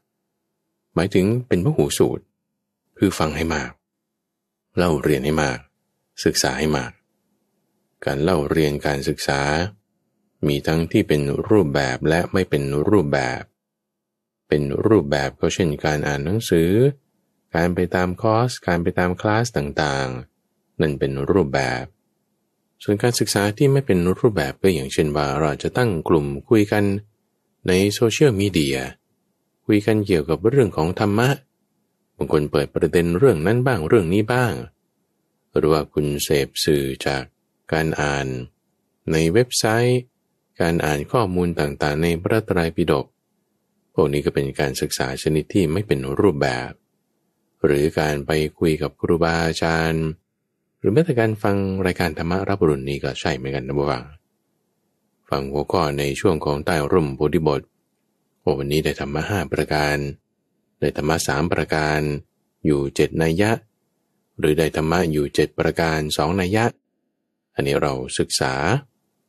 Speaker 1: หมายถึงเป็นพระหูสูตร คือฟังให้มาก เล่าเรียนให้มาก ศึกษาให้มาก การเล่าเรียนการศึกษา มีทั้งที่เป็นรูปแบบและไม่เป็นรูปแบบเป็นรูปแบบก็เช่นการอ่านหนังสือ การไปตามคอร์ส การไปตามคลาสต่างๆ นั่นเป็นรูปแบบ ส่วนการศึกษาที่ไม่เป็นรูปแบบ ก็อย่างเช่นว่าเราจะตั้งกลุ่มคุยกันในโซเชียลมีเดีย คุยกันเกี่ยวกับเรื่องของธรรมะ บางคนเปิดประเด็นเรื่องนั้นบ้างเรื่องนี้บ้าง หรือว่าคุณเสพสื่อจากการอ่าน ในเว็บไซต์ การอ่านข้อมูลต่างๆ ในพระไตรปิฎกพวกนี้ก็เป็นการศึกษาชนิดที่ไม่เป็นรูปแบบ หรือการไปคุยกับครูบาอาจารย์หรือแม้แต่การฟังรายการธรรมะรับรุ่นี้ ก็ใช่เหมือนกันนะบ่าวฟังหัวข้อในช่วงของใต้ร่มโพธิบทโอ้วันนี้ได้ธรรมะห้าประการ ได้ธรรมะสามประการอยู่เจ็ดนัยยะ หรือได้ธรรมะอยู่เจ็ดประการสองนัยยะ อันนี้เราศึกษา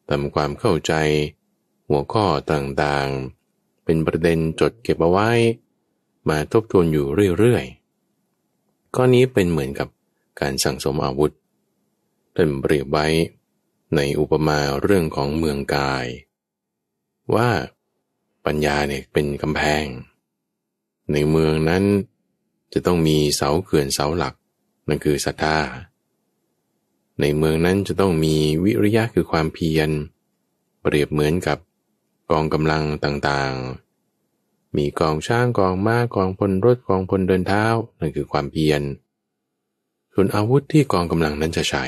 Speaker 1: ทำความเข้าใจ หัวข้อต่างๆเป็นประเด็นจดเก็บเอาไว้มาทบทวนอยู่เรื่อยๆข้อนี้เป็นเหมือนกับการสั่งสมอาวุธเป็นเปรียบไว้ในอุปมาเรื่องของเมืองกาย ว่าปัญญาเนี่ยเป็นกำแพง ในเมืองนั้นจะต้องมีเสาเขื่อนเสาหลักนั่นคือศรัทธา ในเมืองนั้นจะต้องมีวิริยะคือความเพียรเปรียบเหมือนกับกองกำลังต่างๆ มีกองช้างกองม้ากองพลรถกองพลเดินเท้านั่นคือความเพียรส่วนอาวุธที่กองกำลังนั้นจะใช้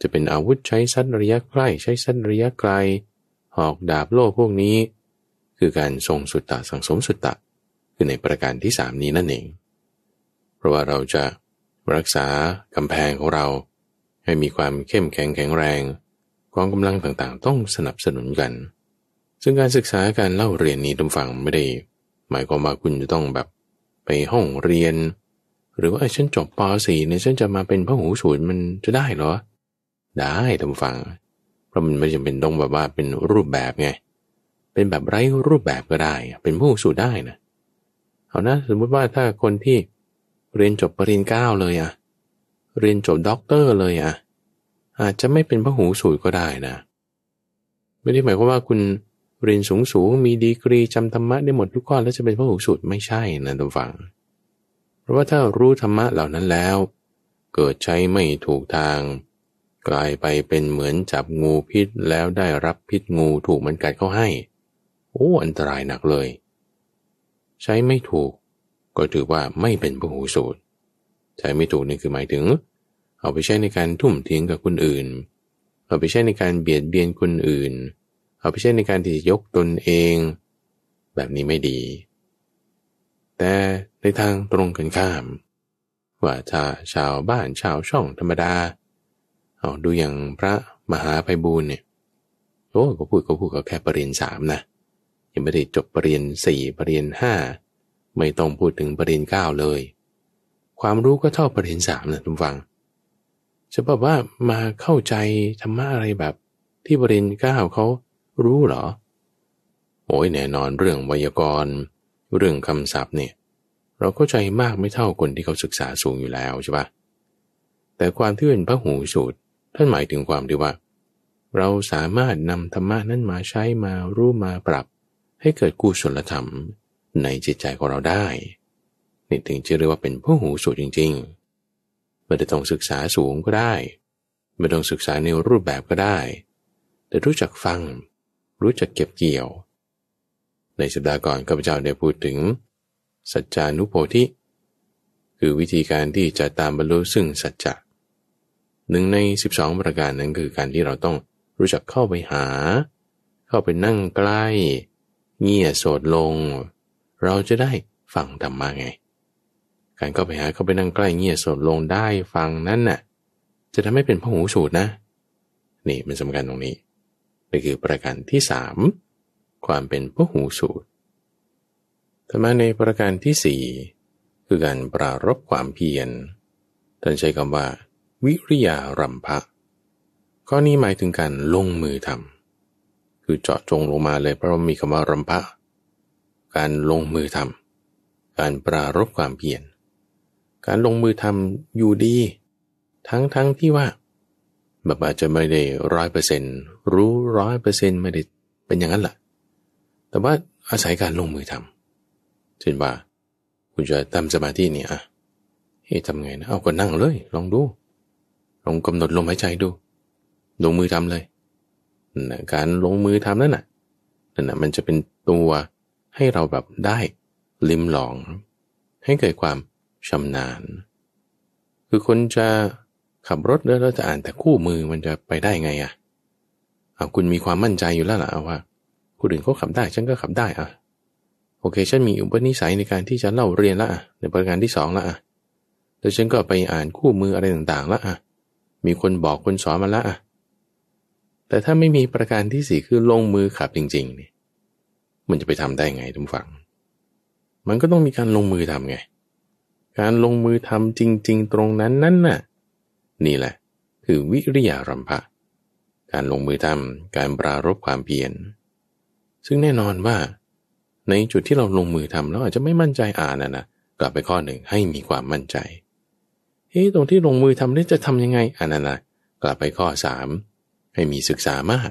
Speaker 1: จะเป็นอาวุธใช้สั้นระยะใกล้ใช้สั้นระยะไกลหอกดาบโล่พวกนี้ คือการทรงสุตตะสังสมสุตตะคือในประการที่สามนี้นั่นเอง เพราะว่าเราจะรักษากำแพงของเราให้มีความเข้มแข็งแข็งแรงกองกำลังต่างๆ ต้องสนับสนุนกันซึ่งการศึกษาการเล่าเรียนนี้ทุกฝั่งไม่ได้ หมายความว่าคุณจะต้องแบบไปห้องเรียน หรือว่าฉันจบป .4 เนี่ยฉันจะมาเป็นพระหูสูตรมันจะได้เหรอได้ทุกฝั่งเพราะมันไม่จำเป็นต้องแบบว่าเป็นรูปแบบไงเป็นแบบไร้รูปแบบก็ได้เป็นผู้สูตรได้นะเอานะสมมุติว่าถ้าคนที่เรียนจบปริญญาเก้า เลยอะเรียนจบด็อกเตอร์เลยอะอาจจะไม่เป็นพระหูสูตรก็ได้นะไม่ได้หมายความว่าคุณเรียนสูงสูงมีดีกรีจำธรรมะได้หมดทุกข้อแล้วจะเป็นพระหูสูตรไม่ใช่นะทุกฝัง เพราะว่าถ้ารู้ธรรมะเหล่านั้นแล้ว เกิดใช้ไม่ถูกทาง กลายไปเป็นเหมือนจับงูพิษแล้วได้รับพิษงูถูกมันกัดเข้าให้โอ้อันตรายหนักเลย ใช้ไม่ถูกก็ถือว่าไม่เป็นพระหูสูตรใช้ไม่ถูกนี่คือหมายถึง เอาไปใช้ในการทุ่มเทียงกับคนอื่น เอาไปใช้ในการเบียดเบียนคนอื่นเอาไปใช้ในการที่ยกตนเองแบบนี้ไม่ดี แต่ในทางตรงกันข้าม ว่าชาชาวบ้านชาวช่องธรรมดาเอาดูอย่างพระมหาไพบูลเนี่ยโอ้ก็พูดก็พูดก็แค่ปรริญญาสามนะยังไม่ได้จบปรริญญาสี่ปรริญญาห้าไม่ต้องพูดถึงปรริญญาเก้าเลย ความรู้ก็เท่าปรริญญาสามนะทุกฟังจะบอกว่ามาเข้าใจธรรมะอะไรแบบที่ปรริญญาเก้าเขารู้เหรอโอ้ยแน่นอนเรื่องไวยากรณ์ เรื่องคำศัพท์เนี่ยเราเข้าใจมากไม่เท่าคนที่เขาศึกษาสูงอยู่แล้วใช่ปะแต่ความที่เป็นพระหูสูตรท่านหมายถึงความที่ว่า เราสามารถนำธรรมะ นั้นมาใช้มารู้มาปรับ ให้เกิดกุศลธรรม ในจิตใจของเราได้นี่ถึงจะเรียกว่าเป็นผู้หูสูตรจริงๆไม่ต้องศึกษาสูงก็ได้ไม่ต้องศึกษาในรูปแบบก็ได้ แต่รู้จักฟังรู้จักเก็บเกี่ยว ในสัปดาห์ก่อนข้าพเจ้าได้พูดถึง สัจจานุโพธิ คือวิธีการที่จะตามบรรลุซึ่งสัจจะหนึ่งใน 12ประการนั้นคือการที่เราต้องรู้จักเข้าไปหา เข้าไปนั่งใกล้ เงี่ยโสดลง เราจะได้ฟังธรรมะไง การเข้าไปหาเข้าไปนั่งใกล้เงี่ยโสดลงได้ฟังนั้นน่ะจะทำให้เป็นพหูสูตรนะนี่มันสำคัญตรงนี้นี่คือประการที่สามความเป็นพหูสูตรต่มาในประการที่สี่คือการปรารบความเพียรท่านใช้คำว่า วิริยารัมภะข้อนี้หมายถึงการลงมือทำคือเจาะจงลงมาเลยเพราะมีคำว่ารัมภะการลงมือทำการปรารบความเพียรการลงมือทำอยู่ดี ทั้งทั้งที่ว่าบบอาจจะไม่ได้ร้อยเปอร์เซ็นต์รู้ร้อยเปอร์เซ็นต์ไม่ได้เป็นอย่างนั้นแหละแต่ว่าอาศัยการลงมือทำเช่นว่า คุณจะทำสมาธิเนี่ยอะเฮ้ทำไงนะเอาก็นั่งเลย ลองดูลองกำหนดลมหายใจดู ลงมือทำเลยนะการลงมือทำนั่นน่ะนั่นน่ะมันจะเป็นตัวให้เราแบบได้ลิมลอง ให้เกิดความชำนาญคือคนจะขับรถแล้วเราจะอ่านแต่คู่มือมันจะไปได้ไงอะ่ะเอาคุณมีความมั่นใจอยู่แล้วล่ะว่าคนอื่นเขาขับได้ ฉันก็ขับได้อ่ะโอเค ฉันมีอุปนิสัยในการที่จะเล่าเรียนละอ่ะในประการที่สองละอ่ะแล้วฉันก็ไปอ่านคู่มืออะไรต่างๆละอ่ะมีคนบอกคนสอนมาละอ่ะแต่ถ้าไม่มีประการที่สี่คือลงมือขับจริงๆเนี่ยมันจะไปทำได้ไงทุกฝัง มันก็ต้องมีการลงมือทำไง การลงมือทำจริง ๆ ตรงนั้นนั่นน่ะนี่แหละ คือวิริยารมภะการลงมือทำการปรารบความเพียรซึ่งแน่นอนว่า ในจุดที่เราลงมือทำแล้วอาจจะไม่มั่นใจอ่านนะนะ กลับไปข้อหนึ่ง ให้มีความมั่นใจเฮ้ตรงที่ลงมือทำนี่จะทำยังไงอ่านนะกลับไปข้อสามให้มีศึกษามาก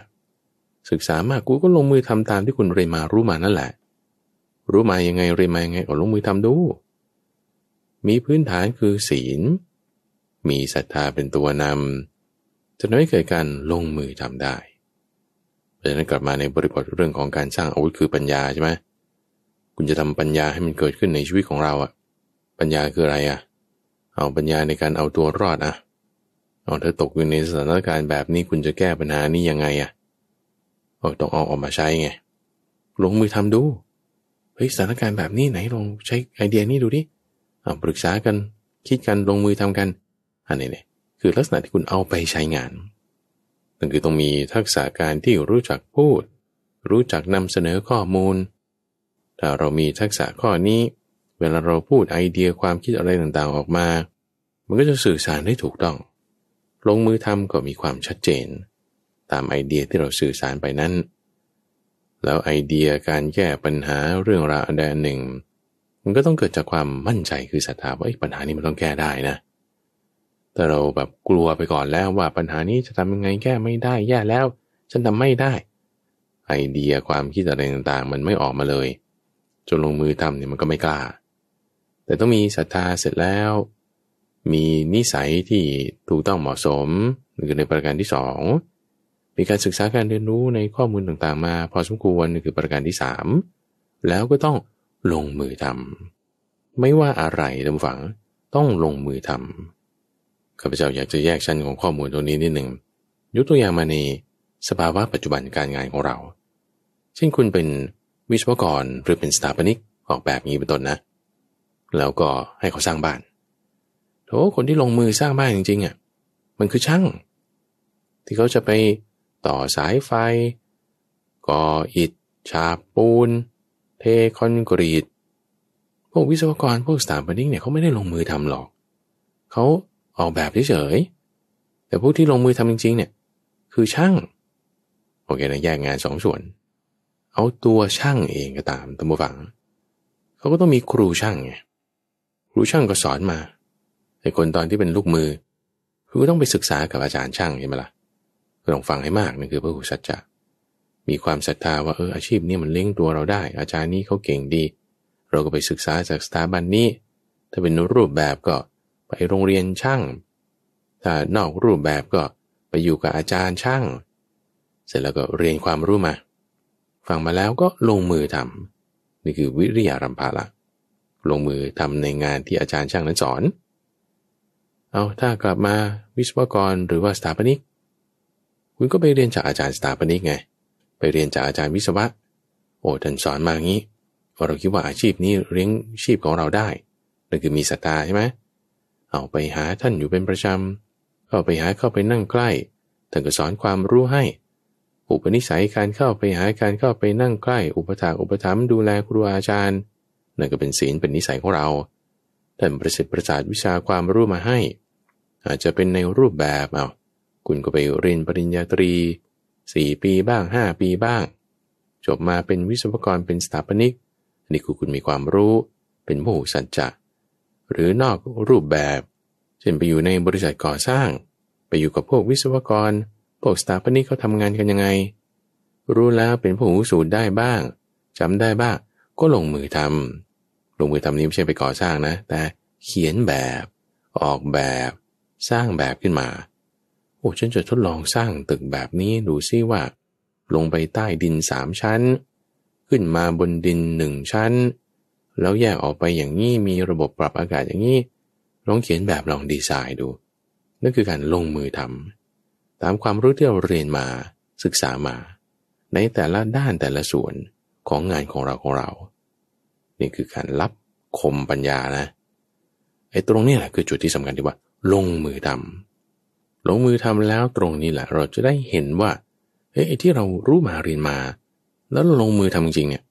Speaker 1: ศึกษามากกูก็ลงมือทำตามที่คุณเรียนมารู้มานั่นแหละ รู้มายังไงเรียนมายังไงก็ลงมือทำดู มีพื้นฐานคือศีลมีศรัทธาเป็นตัวนำจะทำให้เกิดการลงมือทำได้เพราะฉะนั้นกลับมาในบริบทเรื่องของการสร้างอาวุธคือปัญญาใช่ไหมคุณจะทำปัญญาให้มันเกิดขึ้นในชีวิตของเราอะปัญญาคืออะไรอะเอาปัญญาในการเอาตัวรอดอะเอาถ้าตกอยู่ในสถานการณ์แบบนี้คุณจะแก้ปัญหานี้ยังไงอะเอต้องเอาออกมาใช้ไงลงมือทำดูเฮ้ยสถานการณ์แบบนี้ไหนลองใช้ไอเดียนี้ดูดิเอาปรึกษากันคิดกันลงมือทำกันอันนี้เนี่ยคือลักษณะที่คุณเอาไปใช้งานนั่นคือต้องมีทักษะการที่รู้จักพูด รู้จักนำเสนอข้อมูล ถ้าเรามีทักษะข้อนี้ เวลาเราพูดไอเดียความคิดอะไรต่างๆออกมา มันก็จะสื่อสารได้ถูกต้อง ลงมือทำก็มีความชัดเจน ตามไอเดียที่เราสื่อสารไปนั้น แล้วไอเดียการแก้ปัญหาเรื่องราวอันใดหนึ่ง มันก็ต้องเกิดจากความมั่นใจคือศรัทธาว่าปัญหานี้มันต้องแก้ได้นะเแต่เราแบบกลัวไปก่อนแล้วว่าปัญหานี้จะทำยังไงแก้ไม่ได้แย่แล้วฉันทำไม่ได้ ไอเดียความคิดอะไรต่างๆมันไม่ออกมาเลย จนลงมือทำเนี่ยมันก็ไม่กล้า แต่ต้องมีศรัทธาเสร็จแล้ว มีนิสัยที่ถูกต้องเหมาะสมคือในประการที่สองมีการศึกษาการเรียนรู้ในข้อมูลต่างๆมาพอสมควรคือประการที่สามแล้วก็ต้องลงมือทำไม่ว่าอะไรลำฝังต้องลงมือทำข้าพเจ้าอยากจะแยกชั้นของข้อมูลตรงนี้นิดหนึ่งยกตัวอย่างมาในสภาวะปัจจุบันการงานของเรา เช่นคุณเป็นวิศวกรหรือเป็นสถาปนิก ออกแบบนี้เป็นต้นนะ แล้วก็ให้เขาสร้างบ้านโถคนที่ลงมือสร้างบ้านจริงๆอ่ะ มันคือช่าง ที่เขาจะไปต่อสายไฟ ก่ออิฐชาปูน เทคอนกรีตพวกวิศวกรพวกสถาปนิกเนี่ยเขาไม่ได้ลงมือทำหรอก เขาออกแบบเฉยๆแต่ผู้ที่ลงมือทำจริงๆ เนี่ย คือช่างโอเคนะ แยกงานสองส่วน เอาตัวช่างเองก็ตามตัมบูฟังเขาก็ต้องมีครูช่างไงครูช่างก็สอนมาแต่คนตอนที่เป็นลูกมือคือต้องไปศึกษากับอาจารย์ช่างใช่ไหมละ่ะลองฟังให้มากนั่นคือพระหูสัจจะมีความศรัทธาว่าเอออาชีพนี้มันเลี้ยงตัวเราได้ อาจารย์นี้เขาเก่งดี เราก็ไปศึกษาจากสถาบันนี้ถ้าเป็นรูปแบบก็ไปโรงเรียนช่าง ถ้านอกรูปแบบก็ไปอยู่กับอาจารย์ช่าง เสร็จแล้วก็เรียนความรู้มา ฟังมาแล้วก็ลงมือทำนี่คือวิริยารัมภาละ ลงมือทำในงานที่อาจารย์ช่างนั้นสอน เอาถ้ากลับมาวิศวกรหรือว่าสถาปนิก คุณก็ไปเรียนจากอาจารย์สถาปนิกไง ไปเรียนจากอาจารย์วิศวะ โอ้ท่านสอนมางี้เราคิดว่าอาชีพนี้เลี้ยงชีพของเราได้ นั่นคือมีศรัทธาใช่ไหมเอาไปหาท่านอยู่เป็นประจำเข้าไปหา เข้าไปนั่งใกล้ ท่านก็สอนความรู้ให้ อุปนิสัยการเข้าไปหา การเข้าไปนั่งใกล้ อุปถากอุปถัมภ์ดูแลครูอาจารย์นั่นก็เป็นศีลเป็นนิสัยของเรา ท่านประสิทธิ์ประสาทวิชาความรู้มาให้ อาจจะเป็นในรูปแบบ เอาคุณก็ไปเรียนปริญญาตรี 4 ปีบ้าง 5 ปีบ้าง จบมาเป็นวิศวกรเป็นสถาปนิก นี่คือคุณมีความรู้ เป็นผู้สัจจะหรือนอกรูปแบบเช่นไปอยู่ในบริษัทก่อสร้าง ไปอยู่กับพวกวิศวกร พวกสถาปนิกเขาทำงานกันยังไง รู้แล้วเป็นผู้หูสูตรได้บ้างจำได้บ้าง ก็ลงมือทำลงมือทำนี้ไม่ใช่ไปก่อสร้างนะ แต่เขียนแบบ ออกแบบ สร้างแบบขึ้นมา โอ้ ฉันจะทดลองสร้างตึกแบบนี้ดูซิว่า ลงไปใต้ดินสามชั้น ขึ้นมาบนดินหนึ่งชั้นแล้วแยกออกไปอย่างนี้มีระบบปรับอากาศอย่างนี้ลองเขียนแบบลองดีไซน์ดูนั่นคือการลงมือทำ ตามความรู้ที่เราเรียนมาศึกษามา ในแต่ละด้านแต่ละส่วนของงานของเราของเรานี่คือการรับคมปัญญานะไอ้ตรงนี้แหละคือจุดที่สำคัญที่ว่า ลงมือทำ ลงมือทำแล้วตรงนี้แหละ เราจะได้เห็นว่าเฮ้ยที่เรารู้มาเรียนมา แล้วลงมือทำจริงเนี่ย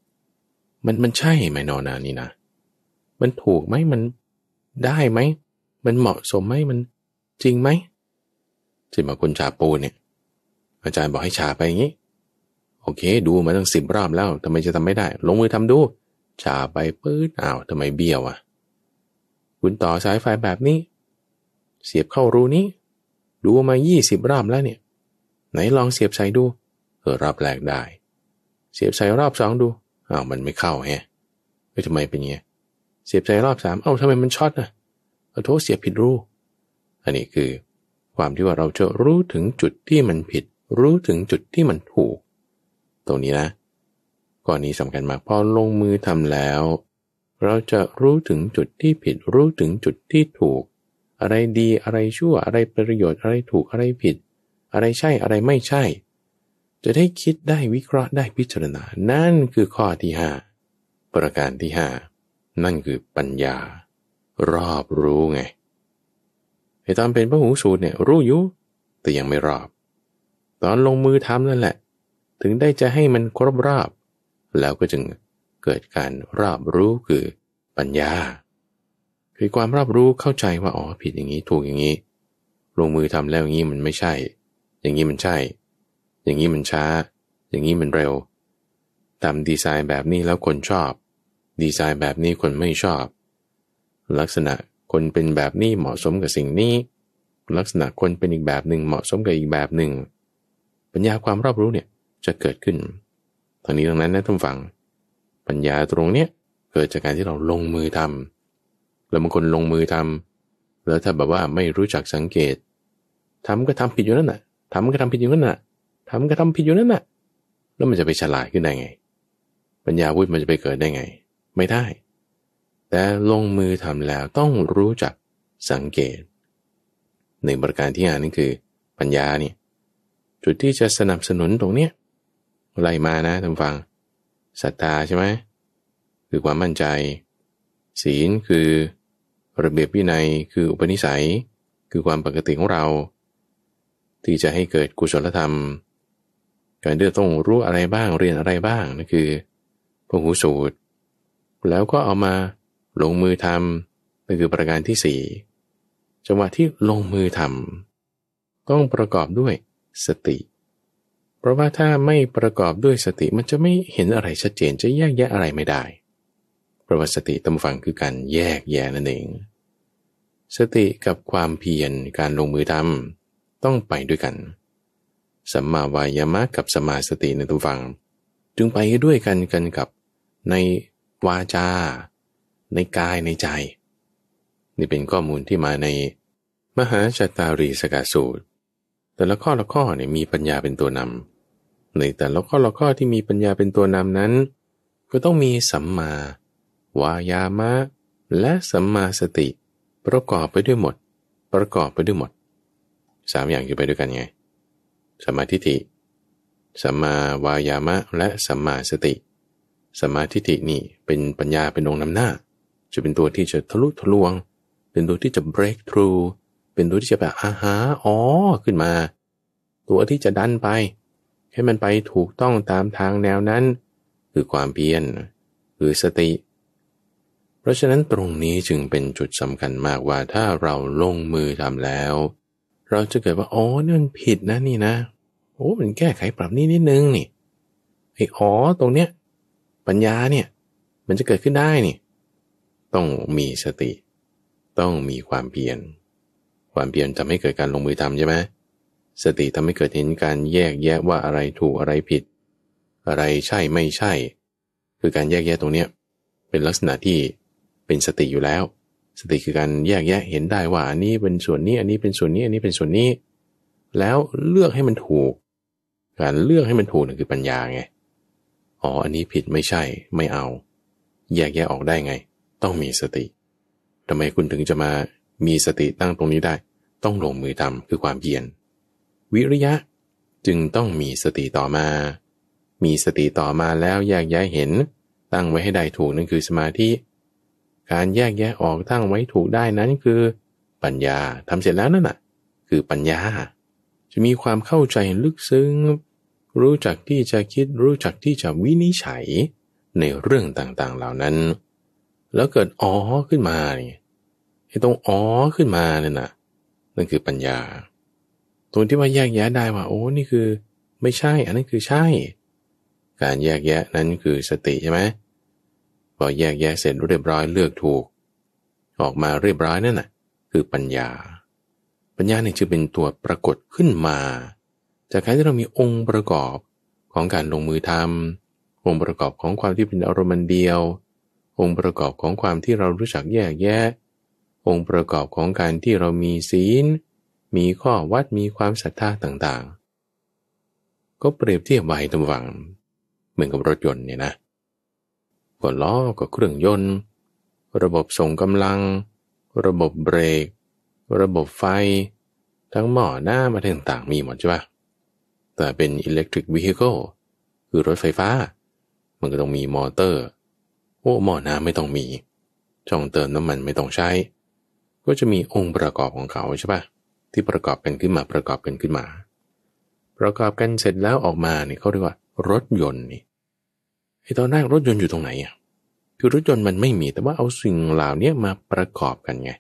Speaker 1: มันมันใช่ไหมนอนานี่นะ มันถูกไหมมันได้ไหมมันเหมาะสมไหมมันจริงไหมจิมาคุณชาปูเนี่ย อาจารย์บอกให้ชาไปอย่างนี้ โอเค ดูมาตั้งสิบรอบแล้วทำไมจะทำไม่ได้ ลงมือทำดูชาไปปื๊ดอ้าวทำไมเบี้ยวอะ่ะคุณต่อสายไฟแบบนี้ เสียบเข้ารูนี้ ดูมายี่สิบรอบแล้วเนี่ย ไหนลองเสียบใส่ดูเออรอบแรกได้ เสียบใส่รอบสองดูอ้าวมันไม่เข้าแฮะไปทำไมเป็นเงเสียบใจรอบสามเอ้าทำไมมันช็อตนะเอาโทษเสียบผิดรูอันนี้คือความที่ว่าเราจะรู้ถึงจุดที่มันผิด รู้ถึงจุดที่มันถูกตรงนี้นะก้อนนี้สำคัญมากพอลงมือทำแล้ว เราจะรู้ถึงจุดที่ผิด รู้ถึงจุดที่ถูก อะไรดีอะไรชั่วอะไรประโยชน์อะไรถูกอะไรผิด อะไรใช่อะไรไม่ใช่จะได้คิดได้วิเคราะห์ได้พิจารณา นั่นคือข้อที่ห้าประการที่ห้านั่นคือปัญญา รอบรู้ไงไอ้ตอนเป็นพระหูสูตรเนี่ยรู้อยู่ แต่ยังไม่รอบตอนลงมือทำนั่นแหละ ถึงได้จะให้มันครบรอบ แล้วก็จึงเกิดการรอบรู้คือปัญญา คือความรอบรู้เข้าใจว่าอ๋อผิดอย่างนี้ถูกอย่างนี้ ลงมือทำแล้วอย่างนี้มันไม่ใช่ อย่างนี้มันใช่อย่างนี้มันช้า อย่างนี้มันเร็วทำดีไซน์แบบนี้แล้วคนชอบ ดีไซน์แบบนี้คนไม่ชอบ ลักษณะคนเป็นแบบนี้เหมาะสมกับสิ่งนี้ ลักษณะคนเป็นอีกแบบหนึ่งเหมาะสมกับอีกแบบหนึ่ง ปัญญาความรอบรู้เนี่ยจะเกิดขึ้นทอนงนี้ทังนั้นนะท่านฟัง ปัญญาตรงเนี้ยเกิดจากการที่เราลงมือทำแล้วบางคนลงมือทำแล้วถ้าแบบว่าไม่รู้จักสังเกต ทำก็ทำผิดอยู่นั่นแหะทำก็ทำผิดอยู่นั่นแหะทำกระทำผิดอยู่นั่นแหละแล้วมันจะไปฉลาดขึ้นได้ไง ปัญญาวุฒิมันจะไปเกิดได้ไง ไม่ได้ แต่ลงมือทำแล้วต้องรู้จักสังเกต หนึ่งประการที่อ่านนี่คือปัญญาเนี่ยจุดที่จะสนับสนุนตรงเนี้ยไล่มานะทำาฟังศรัทธาใช่ไหมคือความมั่นใจ ศีลคือระเบียบวินัย คืออุปนิสัย คือความปกติของเรา ที่จะให้เกิดกุศลธรรมการที่จต้องรู้อะไรบ้างเรียนอะไรบ้างนั่นคือพหูสูตร แล้วก็เอามาลงมือทำนั่นคือประการที่สี่จังหวะที่ลงมือทำต้องประกอบด้วย สติ เพราะว่าถ้าไม่ประกอบด้วยสติมันจะไม่เห็นอะไรชัดเจนจะแยกแยะอะไรไม่ได้ เพราะว่าสติตำฝังคือการแยกแยะนั่นเองสติกับความเพียรการลงมือทำต้องไปด้วยกันเสัมมาวายามะกับสมาสติในทุกฝัง จึงไปด้วยกันกันกับในวาจาในกายในใจ นี่เป็นข้อมูลที่มาในมหาจตารีสกาสูตร แต่ละข้อละข้อเนี่ยมีปัญญาเป็นตัวนำในแต่ละข้อละข้อที่มีปัญญาเป็นตัวนำนั้น ก็ต้องมีสัมมา วายามะ และสัมมาสติ ประกอบไปด้วยหมด ประกอบไปด้วยหมดสามอย่างอยู่ไปด้วยกันไงสัมมาทิฏฐิสัมมาวายามะและสัมมาสติสัมมาทิฏฐินี่เป็นปัญญาเป็นองค์นำหน้า จะเป็นตัวที่จะทะลุทะลวง เป็นตัวที่จะ break through เป็นตัวที่จะแบบอาหาอ๋อขึ้นมา ตัวที่จะดันไป ให้มันไปถูกต้องตามทางแนวนั้น คือความเพียรคือสติ เพราะฉะนั้นตรงนี้จึงเป็นจุดสำคัญมากว่าถ้าเราลงมือทำแล้วเราจะเกิดว่าอ๋อนี่มันผิดนะ นี่นะโอ้มันแก้ไขปรับนี่นิดนึง นี่ ไอ้อ๋อตรงเนี้ยปัญญาเนี่ยมันจะเกิดขึ้นได้นี่ ต้องมีสติ ต้องมีความเพียรความเพียรทำให้เกิดการลงมือทำใช่ไหมสติทำให้เกิดเห็นการแยกแยะว่าอะไรถูกอะไรผิด อะไรใช่ไม่ใช่ คือการแยกแยะตรงเนี้ย เป็นลักษณะที่เป็นสติอยู่แล้วสติคือการแยกแยะเห็นได้ว่าอันนี้เป็นส่วนนี้อันนี้เป็นส่วนนี้อันนี้เป็นส่วนนี้ แล้วเลือกให้มันถูก การเลือกให้มันถูกนั่นคือปัญญาไงอ๋ออันนี้ผิดไม่ใช่ไม่เอาแยกแยะออกได้ไงต้องมีสติทำไมคุณถึงจะมามีสติตั้งตรงนี้ได้ ต้องลงมือทำคือความเพียรวิริยะจึงต้องมีสติต่อมา มีสติต่อมาแล้วแยกแยะเห็นตั้งไว้ให้ได้ถูกนั่นคือสมาธิการแยกแยะออกตั้งไว้ถูกได้นั้นคือปัญญา ทำเสร็จแล้วนั่นน่ะคือปัญญา จะมีความเข้าใจลึกซึ้งรู้จักที่จะคิดรู้จักที่จะวินิจฉัยในเรื่องต่างๆเหล่านั้น แล้วเกิดอ๋อขึ้นมาเนี่ยไอ้ตรงอ๋อขึ้นมาเนี่ยนะนั่นคือปัญญาตรงที่ว่าแยกแยะได้ว่าโอ้นี่คือไม่ใช่อันนั้นคือใช่ การแยกแยะนั้นคือสติใช่ไหมพอแยกแยะเสร็จเรียบร้อยเลือกถูก ออกมาเรียบร้อยนั่นน่ะคือปัญญา ปัญญาเนี่ยจะเป็นตัวปรากฏขึ้นมาจากการที่เรามีองค์ประกอบของการลงมือทำองค์ประกอบของความที่เป็นอารมณ์เดียว องค์ประกอบของความที่เรารู้จักแยกแยะองค์ประกอบของการที่เรามีศีล มีข้อวัดมีความศรัทธาต่างๆ ก็เปรียบเทียบไว้ตำหวังเหมือนกับรถยนต์เนี่ยนะเก็ล้อก็เครื่องยนต์ ระบบส่งกำลัง ระบบเบรก ระบบไฟ ทั้งหม้อหน้ามาต่างๆมีหมดใช่ปะแต่เป็น electric vehicle คือรถไฟฟ้า มันก็ต้องมีมอเตอร์โอ้หม้อน้ำไม่ต้องมี ช่องเติมน้ำมันไม่ต้องใช้ ก็จะมีองค์ประกอบของเขาใช่ปะที่ประกอบกันขึ้นมาประกอบกันขึ้นมา ประกอบกันเสร็จแล้วออกมาเนี่ยเขาเรียกว่า รถยนต์นี่ไอตอนแรกรถยนต์อยู่ตรงไหนอ่ะ คือรถยนต์มันไม่มี แต่ว่าเอาสิ่งเหล่านี้มาประกอบกันไง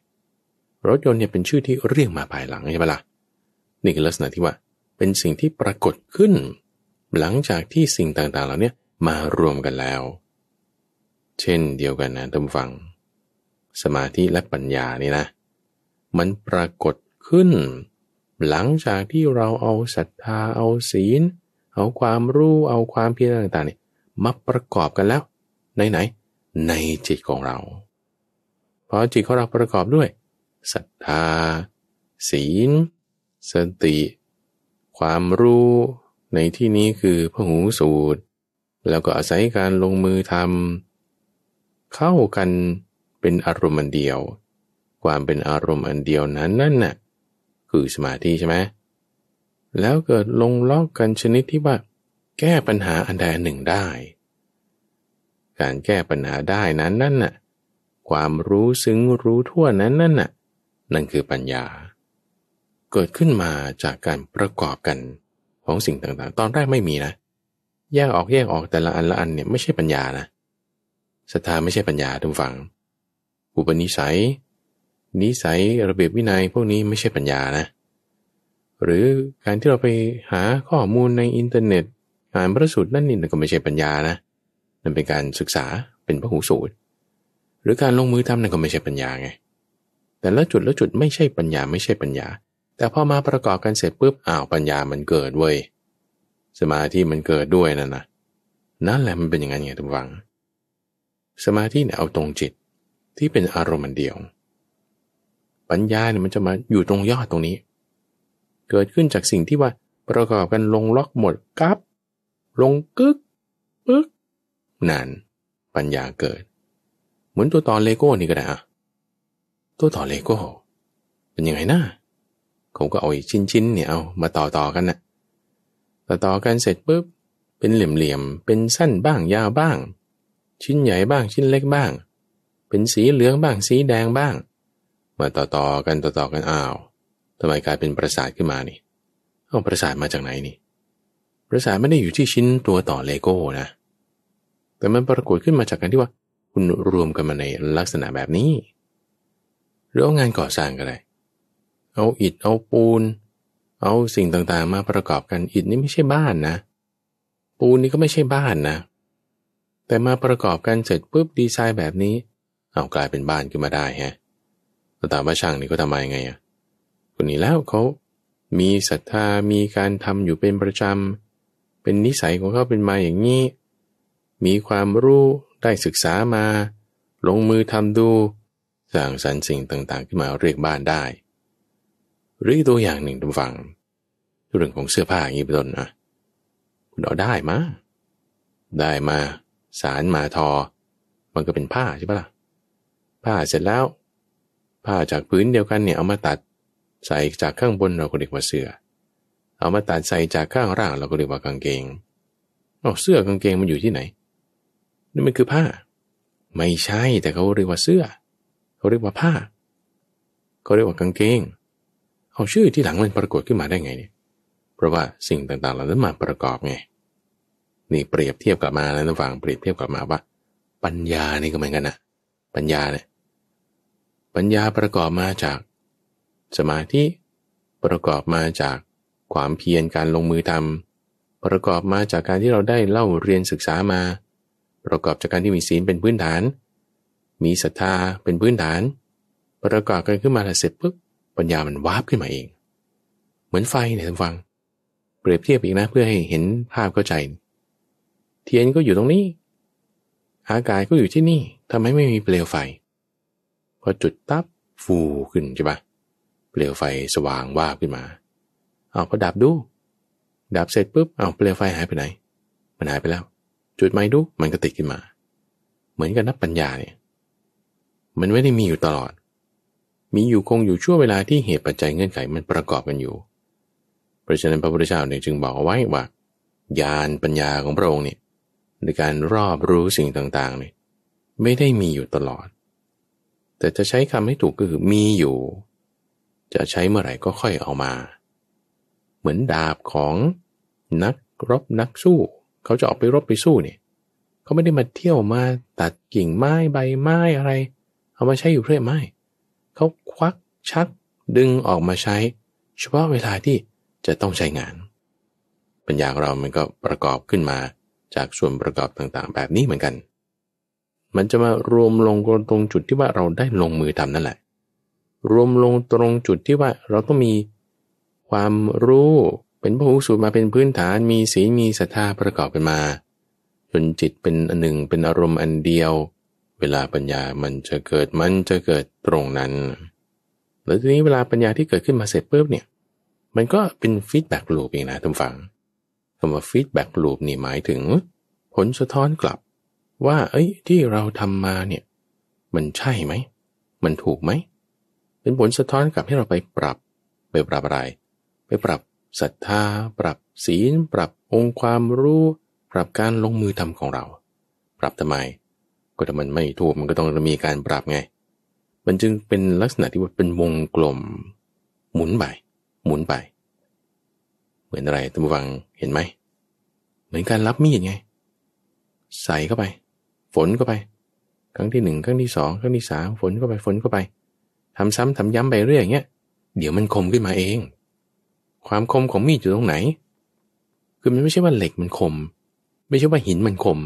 Speaker 1: รถยนต์เนี่ยเป็นชื่อที่เรียกมาภายหลังใช่ปะละ่ะนี่คือลักษณะที่ว่าเป็นสิ่งที่ปรากฏขึ้น หลังจากที่สิ่งต่างๆ เหล่านี้มารวมกันแล้ว เช่นเดียวกันนะท่านฟัง สมาธิและปัญญานี่นะ มันปรากฏขึ้น หลังจากที่เราเอาศรัทธาเอาศีล เอาความรู้เอาความเพียรต่างๆเนี่ยมาประกอบกันแล้วไหนไหนในจิตของเราพอจิตของเราประกอบด้วยศรัทธาศีลสติ ความรู้ในที่นี้คือพหูสูตร แล้วก็อาศัยการลงมือทำเข้ากันเป็นอารมณ์อันเดียว ความเป็นอารมณ์อันเดียวนั้นนั่นน่ะคือสมาธิใช่ไหมแล้วเกิดลงล็อกกันชนิดที่ว่าแก้ปัญหาอันใดอันหนึ่งได้ การแก้ปัญหาได้นั้นนั่นน่ะ ความรู้ซึ้งรู้ทั่วนั้นนั่นน่ะ นั่นคือปัญญา เกิดขึ้นมาจากการประกอบกันของสิ่งต่างๆ ตอนแรกไม่มีนะ แยกออกแยกออกแต่ละอันละอันเนี่ยไม่ใช่ปัญญานะ ศรัทธาไม่ใช่ปัญญาทุกฝังอุปนิสัย นิสัยระเบียบวินัยพวกนี้ไม่ใช่ปัญญานะ หรือการที่เราไปหาข้อมูลในอินเทอร์เน็ตก่านพระสูตรนั่นนี่ก็ไม่ใช่ปัญญานะนั่นเป็นการศึกษา เป็นพระหูสูตร หรือการลงมือทำนั่นก็ไม่ใช่ปัญญาไง แต่ละจุดละจุดไม่ใช่ปัญญาไม่ใช่ปัญญา แต่พอมาประกอบกันเสร็จปุ๊บ อ้าวปัญญามันเกิดเว้ย สมาธิมันเกิดด้วย นั่นนะนั่นแหละมันเป็นอย่างนั้นไงทุกฝัง สมาธิเนี่ยเอาตรงจิตที่เป็นอารมณ์ันเดียว ปัญญาเนี่ยมันจะมาอยู่ตรงยอดตรงนี้ เกิดขึ้นจากสิ่งที่ว่าประกอบกันลงล็อกหมดกับลงกึกปึ๊กนั่นปัญญาเกิด เหมือนตัวต่อเลโก้นี่ก็ได้อะตัวต่อเลโก้ เป็นยังไงนะเขาก็เอาชิ้นชิ้นเนี่ยเอามาต่อต่อกันนะ่ะต่อต่อกันเสร็จปุ๊บเป็นเหลี่ยมเหลี่ยมเป็นสั้นบ้างยาวบ้าง ชิ้นใหญ่บ้างชิ้นเล็กบ้าง เป็นสีเหลืองบ้างสีแดงบ้าง มาต่อต่อกันต่อต่อกันอ้าวทำไมกลายเป็นประสาทขึ้นมานี่เอาประสาทมาจากไหนนี่ภาษาไม่ได้อยู่ที่ชิ้นตัวต่อเลโก้นะ แต่มันปรากฏขึ้นมาจากการที่ว่า คุณรวมกันมาในลักษณะแบบนี้หรือเอางานก่อสร้างก็ได้เอาอิฐเอาปูน เอาสิ่งต่างๆ มาประกอบกันอิฐนี่ไม่ใช่บ้านนะ ปูนนี่ก็ไม่ใช่บ้านนะ แต่มาประกอบกัน เสร็จปุ๊บดีไซน์แบบนี้เอากลายเป็นบ้านขึ้นมาได้ฮะแต่ตามว่าช่างนี่ก็ทำมายังไงอ่ะคนนี้แล้วเขามีศรัทธามีการทำอยู่เป็นประจำเป็นนิสัยของเขาเป็นมาอย่างนี้ มีความรู้ได้ศึกษามา ลงมือทำดู สร้างสรรค์สิ่งต่างๆขึ้นมาเรียกบ้านได้ หรือตัวอย่างหนึ่งทุกฝั่งเรื่องของเสื้อผ้าอย่างนี้ไปต้นนะคุณเอาได้มาได้มาสารมาทอ มันก็เป็นผ้าใช่ปะละ่ะ ผ้าเสร็จแล้วผ้าจากพื้นเดียวกันเนี่ยเอามาตัดใส่จากข้างบนเราก็เรียกว่าเสือ้อเอามาตัดใส่จากข้างร่าง เราก็เรียกว่ากางเกงเอาเสื้อกางเกงมันอยู่ที่ไหน นี่มันคือผ้า ไม่ใช่แต่เขาเรียกว่าเสื้อ เขาเรียกว่าผ้า เขาเรียกว่ากางเกง เอาชื่อที่หลังมันปรากฏขึ้นมาได้ไงเนี่ย เพราะว่าสิ่งต่างๆเหล่านั้นมาประกอบไง นี่เปรียบเทียบกลับมาแลระหว่างเปรียบเทียบกลับมาว่าปัญญานี่ก็เหมือนกันนะ ปัญญาเนี่ย ปัญญาประกอบมาจาก สมาธิ ประกอบมาจากความเพียรการลงมือทำ ประกอบมาจากการที่เราได้เล่าเรียนศึกษามา ประกอบจากการที่มีศีลเป็นพื้นฐาน มีศรัทธาเป็นพื้นฐานประกอบกันขึ้นมาแล้วเสร็จปุ๊บปัญญามันวาบขึ้นมาเอง เหมือนไฟเนี่ยท่านฟัง เปรียบเทียบอีกนะเพื่อให้เห็นภาพเข้าใจ เทียนก็อยู่ตรงนี้อากาศก็อยู่ที่นี่ ทำไมไม่มีเปลวไฟ พอจุดตับฟูขึ้นใช่ปะเปลวไฟสว่างวาบขึ้นมาเอาก็ดับดู ดับเสร็จปุ๊บเอาเปลวไฟหายไปไหน มันหายไปแล้ว จุดไม้ดู มันก็ติดขึ้นมา เหมือนกับนับปัญญาเนี่ย มันไม่ได้มีอยู่ตลอด มีอยู่คงอยู่ช่วงเวลาที่เหตุปัจจัยเงื่อนไข มันประกอบกันอยู่เพราะฉะนั้นพระพุทธเจ้าเนี่ยจึงบอกเอาไว้ว่า ญาณปัญญาของพระองค์เนี่ยในการรอบรู้สิ่งต่างๆเนี่ยไม่ได้มีอยู่ตลอด แต่จะใช้คำให้ถูกก็คือมีอยู่ จะใช้เมื่อไหร่ก็ค่อยเอามามือนดาบของนักรบนักสู้ เขาจะออกไปรบไปสู้เนี่ยเขาไม่ได้มาเที่ยวมาตัดกิ่งไม้ใบไม้อะไร เอามาใช้อยู่เพื่อไม้เขาควักชัก ดึงออกมาใช้เฉพาะเวลาที่จะต้องใช้งาน ปัญญาของเรามันก็ประกอบขึ้นมาจากส่วนประกอบต่างๆ แบบนี้เหมือนกัน มันจะมารวมลงตรงจุดที่ว่าเราได้ลงมือทำนั่นแหละ รวมลงตรงจุดที่ว่าเราต้องมีความรู้เป็นพู้สูตรมาเป็นพื้นฐานมีศีลมีศรัทธาประกอบกันมา จนจิตเป็นอันหนึ่งเป็นอารมณ์อันเดียว เวลาปัญญามันจะเกิดมันจะเกิดตรงนั้น แล้วทีนี้เวลาปัญญาที่เกิดขึ้นมาเสร็จปุ๊บเนี่ยมันก็เป็นฟีดแบ็กลูปเองนะท่านฟังคำว่าฟีดแบ็กลูปนี่หมายถึง ผลสะท้อนกลับ ว่าเอ้ยที่เราทำมาเนี่ยมันใช่ไหมมันถูกไหมเป็นผลสะท้อนกลับให้เราไปปรับไปปรับอะไรไปปรับศรัทธาปรับศีล ปรับองค์ความรู้ ปรับการลงมือทำของเรา ปรับทำไม ก็ถ้ามันไม่ถูกมันก็ต้องมีการปรับไง มันจึงเป็นลักษณะที่ว่าเป็นวงกลมหมุนไปหมุนไป เหมือนอะไรตัมฟัง เห็นไหม เหมือนการรับมีดไง ใส่เข้าไป ฝนเข้าไป ครั้งที่หนึ่ง ครั้งที่สอง ครั้งที่สามฝนเข้าไป ฝนเข้าไป ทำซ้ำทำย้ำไปเรื่อยอย่างเงี้ย เดี๋ยวมันคมขึ้นมาเองความคมของมีดอยู่ตรงไหน คือมันไม่ใช่ว่าเหล็กมันคม ไม่ใช่ว่าหินมันคม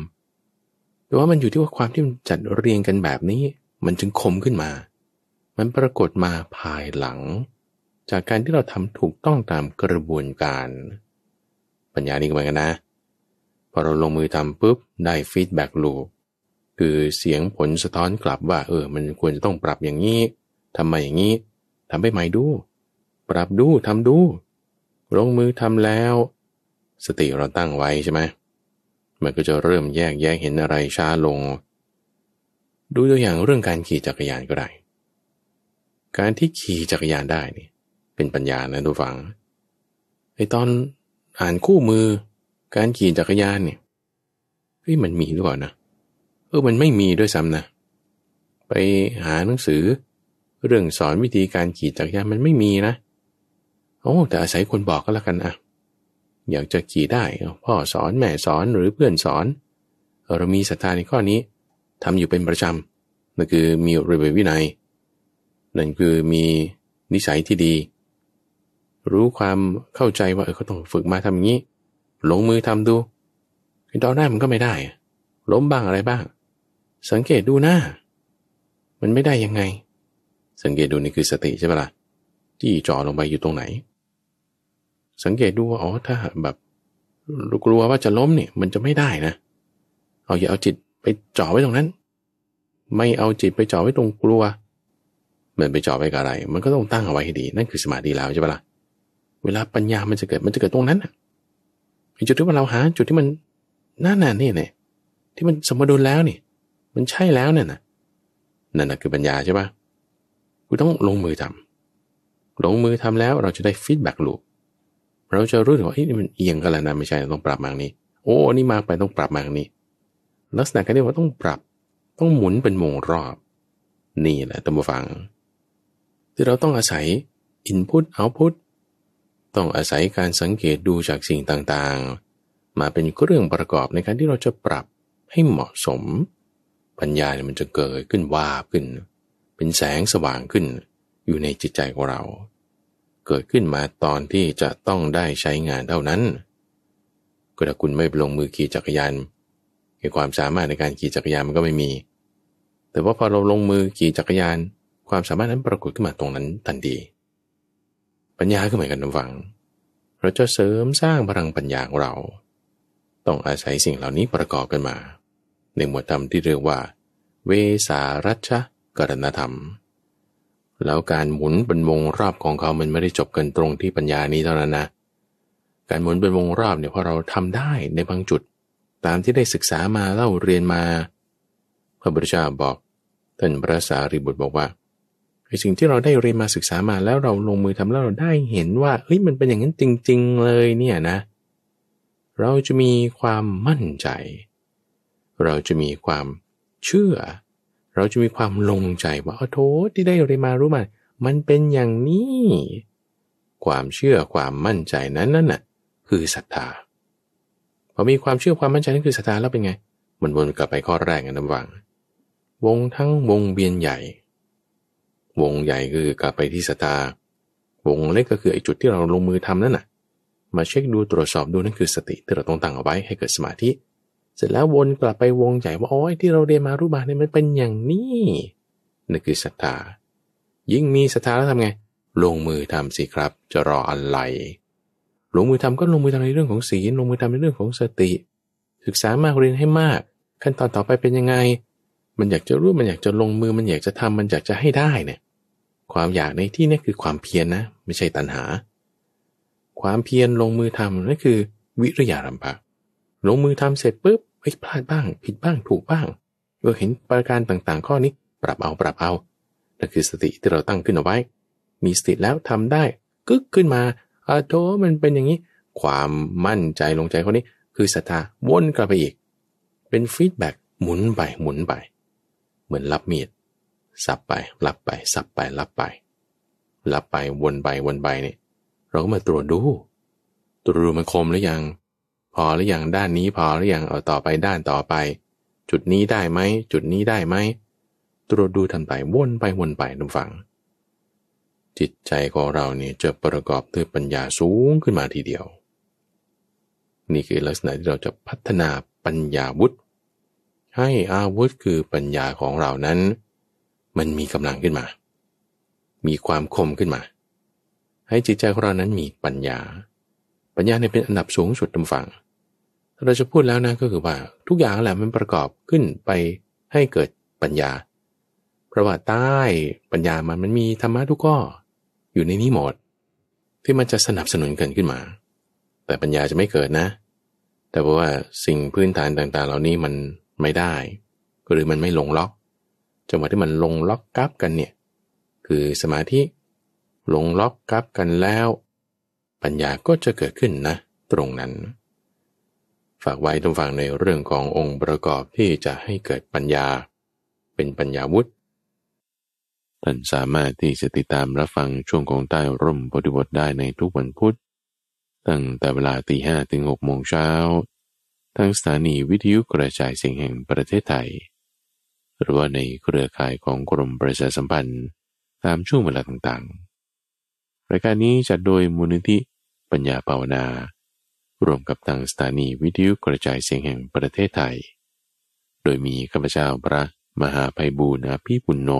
Speaker 1: แต่ว่ามันอยู่ที่ว่าความที่มันจัดเรียงกันแบบนี้ มันจึงคมขึ้นมา มันปรากฏมาภายหลัง จากการที่เราทำถูกต้องตามกระบวนการ ปัญญานี้ก็เหมือนกันนะ พอเราลงมือทำปุ๊บได้ฟีดแบ็กลูปคือเสียงผลสะท้อนกลับว่า เออ มันควรจะต้องปรับอย่างนี้ทำมาอย่างนี้ทำไปใหม่ดู ปรับดูทำดูลงมือทำแล้ว สติเราตั้งไว้ใช่ไหมมันก็จะเริ่มแยกแยะเห็นอะไรช้าลง ดูตัวอย่างเรื่องการขี่จักรยานก็ได้การที่ขี่จักรยานได้นี่เป็นปัญญานะทุกฝังไอตอนอ่านคู่มือ การขี่จักรยานเนี่ยเฮ้ยมันมีหรือเปล่านะเออมันไม่มีด้วยซ้ำนะ ไปหาหนังสือ เรื่องสอนวิธีการขี่จักรยานมันไม่มีนะเโอ้แต่อาศัยคนบอกก็แล้วกันอะอยากจะขี่ได้พ่อสอนแม่สอนหรือเพื่อนสอน เรามีศรัทธาในข้อนี้ทำอยู่เป็นประจำนั่นคือมีระเบียบวินัย นั่นคือมีนิสัยที่ดี รู้ความเข้าใจว่าเออเขาต้องฝึกมาทำอย่างนี้ ลงมือทำดู ตอนแรกมันก็ไม่ได้ ล้มบ้างอะไรบ้าง สังเกตดูหน้ามันไม่ได้ยังไง สังเกตดูนี่คือสติใช่ปะละ่ะที่จ่อลงไปอยู่ตรงไหนสังเกตดูว่าอ๋อถ้า แบบ กลัวว่าจะล้มเนี่ยมันจะไม่ได้นะเอาอย่าเอาจิตไปจ่อไว้ตรงนั้น ไม่เอาจิตไปจ่อไว้ตรงกลัวมันไปจ่อไว้กับอะไร มันก็ต้องตั้งเอาไว้ให้ดี นั่นคือสมาธิแล้วใช่ปะละ่ะเวลาปัญญามันจะเกิดมันจะเกิดตรงนั้นจุดที่เราหาจุดที่มันน่าหนานี่เนี่ยที่มันสมดุลแล้วนี่มันใช่แล้วเนี่ยนะนั่นนะคือปัญญาใช่ปะ่ะกูต้องลงมือทำ ลงมือทำแล้วเราจะได้ฟีดแบ็กลูปเราจะรู้ถึงว่าเอ้ยมันเอียงกันแล้วนะไม่ใช่ต้องปรับมางนี้ โอ้นี่มากไปต้องปรับมางนี้ ลักษณะการเรียกว่าต้องปรับต้องหมุนเป็นวงรอบ นี่แหละตัมบูฟัง ที่เราต้องอาศัย Input Output ต้องอาศัยการสังเกตดูจากสิ่งต่างๆ มาเป็นเรื่องประกอบในการที่เราจะปรับให้เหมาะสมปัญญาเนี่ยมันจะเกิดขึ้นวาบขึ้น เป็นแสงสว่างขึ้น อยู่ในจิตใจของเราเกิดขึ้นมาตอนที่จะต้องได้ใช้งานเท่านั้นก็ถ้าคุณไม่ลงมือขี่จักรยานความสามารถในการขี่จักรยานมันก็ไม่มี แต่ว่าพอเราลงมือขี่จักรยาน ความสามารถนั้นปรากฏขึ้นมาตรงนั้นทันทีปัญญาก็เหมือนกันนะฝัง เราจะเสริมสร้างพลังปัญญาของเรา ต้องอาศัยสิ่งเหล่านี้ประกอบกันมา ในหมวดธรรมที่เรียกว่า เวสารัชกรณธรรมแล้วการหมุนเป็นวงรอบของเขามันไม่ได้จบกันตรงที่ปัญญานี้เท่านั้นนะ การหมุนเป็นวงรอบเนี่ยพอเราทำได้ในบางจุด ตามที่ได้ศึกษามาเล่าเรียนมา พระบุตรเจ้าบอกท่านพระสารีบุตรบอกว่าไอ้สิ่งที่เราได้เรียนมาศึกษามาแล้วเราลงมือทำแล้วเราได้เห็นว่าเฮ้ยมันเป็นอย่างนั้นจริงๆเลยเนี่ยนะ เราจะมีความมั่นใจ เราจะมีความเชื่อเราจะมีความลงใจว่าโอ้โษที่ได้เรียนมารู้มามันเป็นอย่างนี้ ความเชื่อความมั่นใจนั้นนั่นน่ะคือศรัทธา พอมีความเชื่อความมั่นใจนั่นคือศรัทธาแล้วเป็นไงมันวนกลับไปข้อแรกกันนำวังวงทั้งวงเบียนใหญ่ วงใหญ่คือกลับไปที่ศรัทธาวงเล็กก็คือไอ้จุดที่เราลงมือทำนั่นน่ะ มาเช็คดูตรวจสอบดูนั่นคือสติที่เราต้องตั้งเอาไว้ให้เกิดสมาธิเสร็จแล้ววนกลับไปวงใหญ่ว่าโอ้ยที่เราเรียนมารู้มาเนี่ยมันเป็นอย่างนี้นั่นคือศรัทธายิ่งมีศรัทธาแล้วทำไงลงมือทำสิครับจะรออะไรลงมือทำก็ลงมือทำในเรื่องของศีลลงมือทำในเรื่องของสติ ศึกษามากเรียนให้มากขั้นตอนต่อไปเป็นยังไง มันอยากจะรู้มันอยากจะลงมือมันอยากจะทำมันอยากจะให้ได้เนี่ยความอยากในที่นี้คือความเพียรนนะ ไม่ใช่ตัณหา ความเพียรลงมือทำนั่นคือวิริยารัมภะลงมือทำเสร็จปุ๊บเฮ้ยพลาดบ้างผิดบ้างถูกบ้างเราเห็นประการต่างๆข้อนี้ ปรับเอาปรับเอา นั่นคือสติที่เราตั้งขึ้นเอาไว้ มีสติแล้ว ทำได้ กึกขึ้นมาอาโทมันเป็นอย่างนี้ ความมั่นใจลงใจข้อนี้ คือศรัทธาวนกลับไปอีก เป็นฟีดแบ็กหมุนไปหมุนไปเหมือนรับมีดสับไปรับไป สับไปรับไปรับไปวนไปวนไปเนี่ยเราก็มาตรวจดู ตรวจดูมันคมหรือยังพอหรืออยังด้านนี้พอหรืออยังเอาต่อไปด้านต่อไป จุดนี้ได้ไหมจุดนี้ได้ไหมตรวจดูทันไปวนไป วนไปนุ่ฝัง จิตใจของเราเนี่ยจะประกอบด้วยปัญญาสูงขึ้นมาทีเดียว นี่คือลักษณะที่เราจะพัฒนาปัญญาวุฒิให้อาวุธคือปัญญาของเรานั้น มันมีกำลังขึ้นมา มีความคมขึ้นมา ให้จิตใจของเรานั้นมีปัญญา ปัญญาเนี่ยเป็นอันดับสูงสุดตำฝังงเราจะพูดแล้วนะก็คือว่าทุกอย่างแหละมันประกอบขึ้นไปให้เกิดปัญญาเพราะว่าใต้ปัญญามันมันมีธรรมะทุกข้อ อยู่ในนี้หมด ที่มันจะสนับสนุนกันขึ้นมา แต่ปัญญาจะไม่เกิดนะ แต่เพราะว่าสิ่งพื้นฐานต่างๆ เหล่านี้มันไม่ได้ หรือมันไม่ลงล็อกจังหวะที่มันลงล็อกกับกันเนี่ยคือสมาธิลงล็อกกับกันแล้ว ปัญญาก็จะเกิดขึ้นนะ ตรงนั้นฝากไว้ทุกฝฟังในเรื่องขององค์ประกอบที่จะให้เกิดปัญญา เป็นปัญญาวุฒิท่านสามารถที่จะติดตามรับฟังช่วงของใต้ร่มปฏิบัติได้ในทุกวันพุธตั้งแต่เวลาตีห้ถึงหกโมงเช้า ทั้งสถานีวิทยุกระจายเสียงแห่งประเทศไทย หรือว่าในเครือข่ายของกรมประชาสัมพันธ์ ตามช่วงเวลาต่างๆรายการนี้จัดโดยมูลนิธิปัญญาภาวนารวมกับทางสถานีวิทยุกระจายเสียงแห่งประเทศไทย โดยมีข้าพเจ้าพระ มหาไพบู์อภิปุณโญ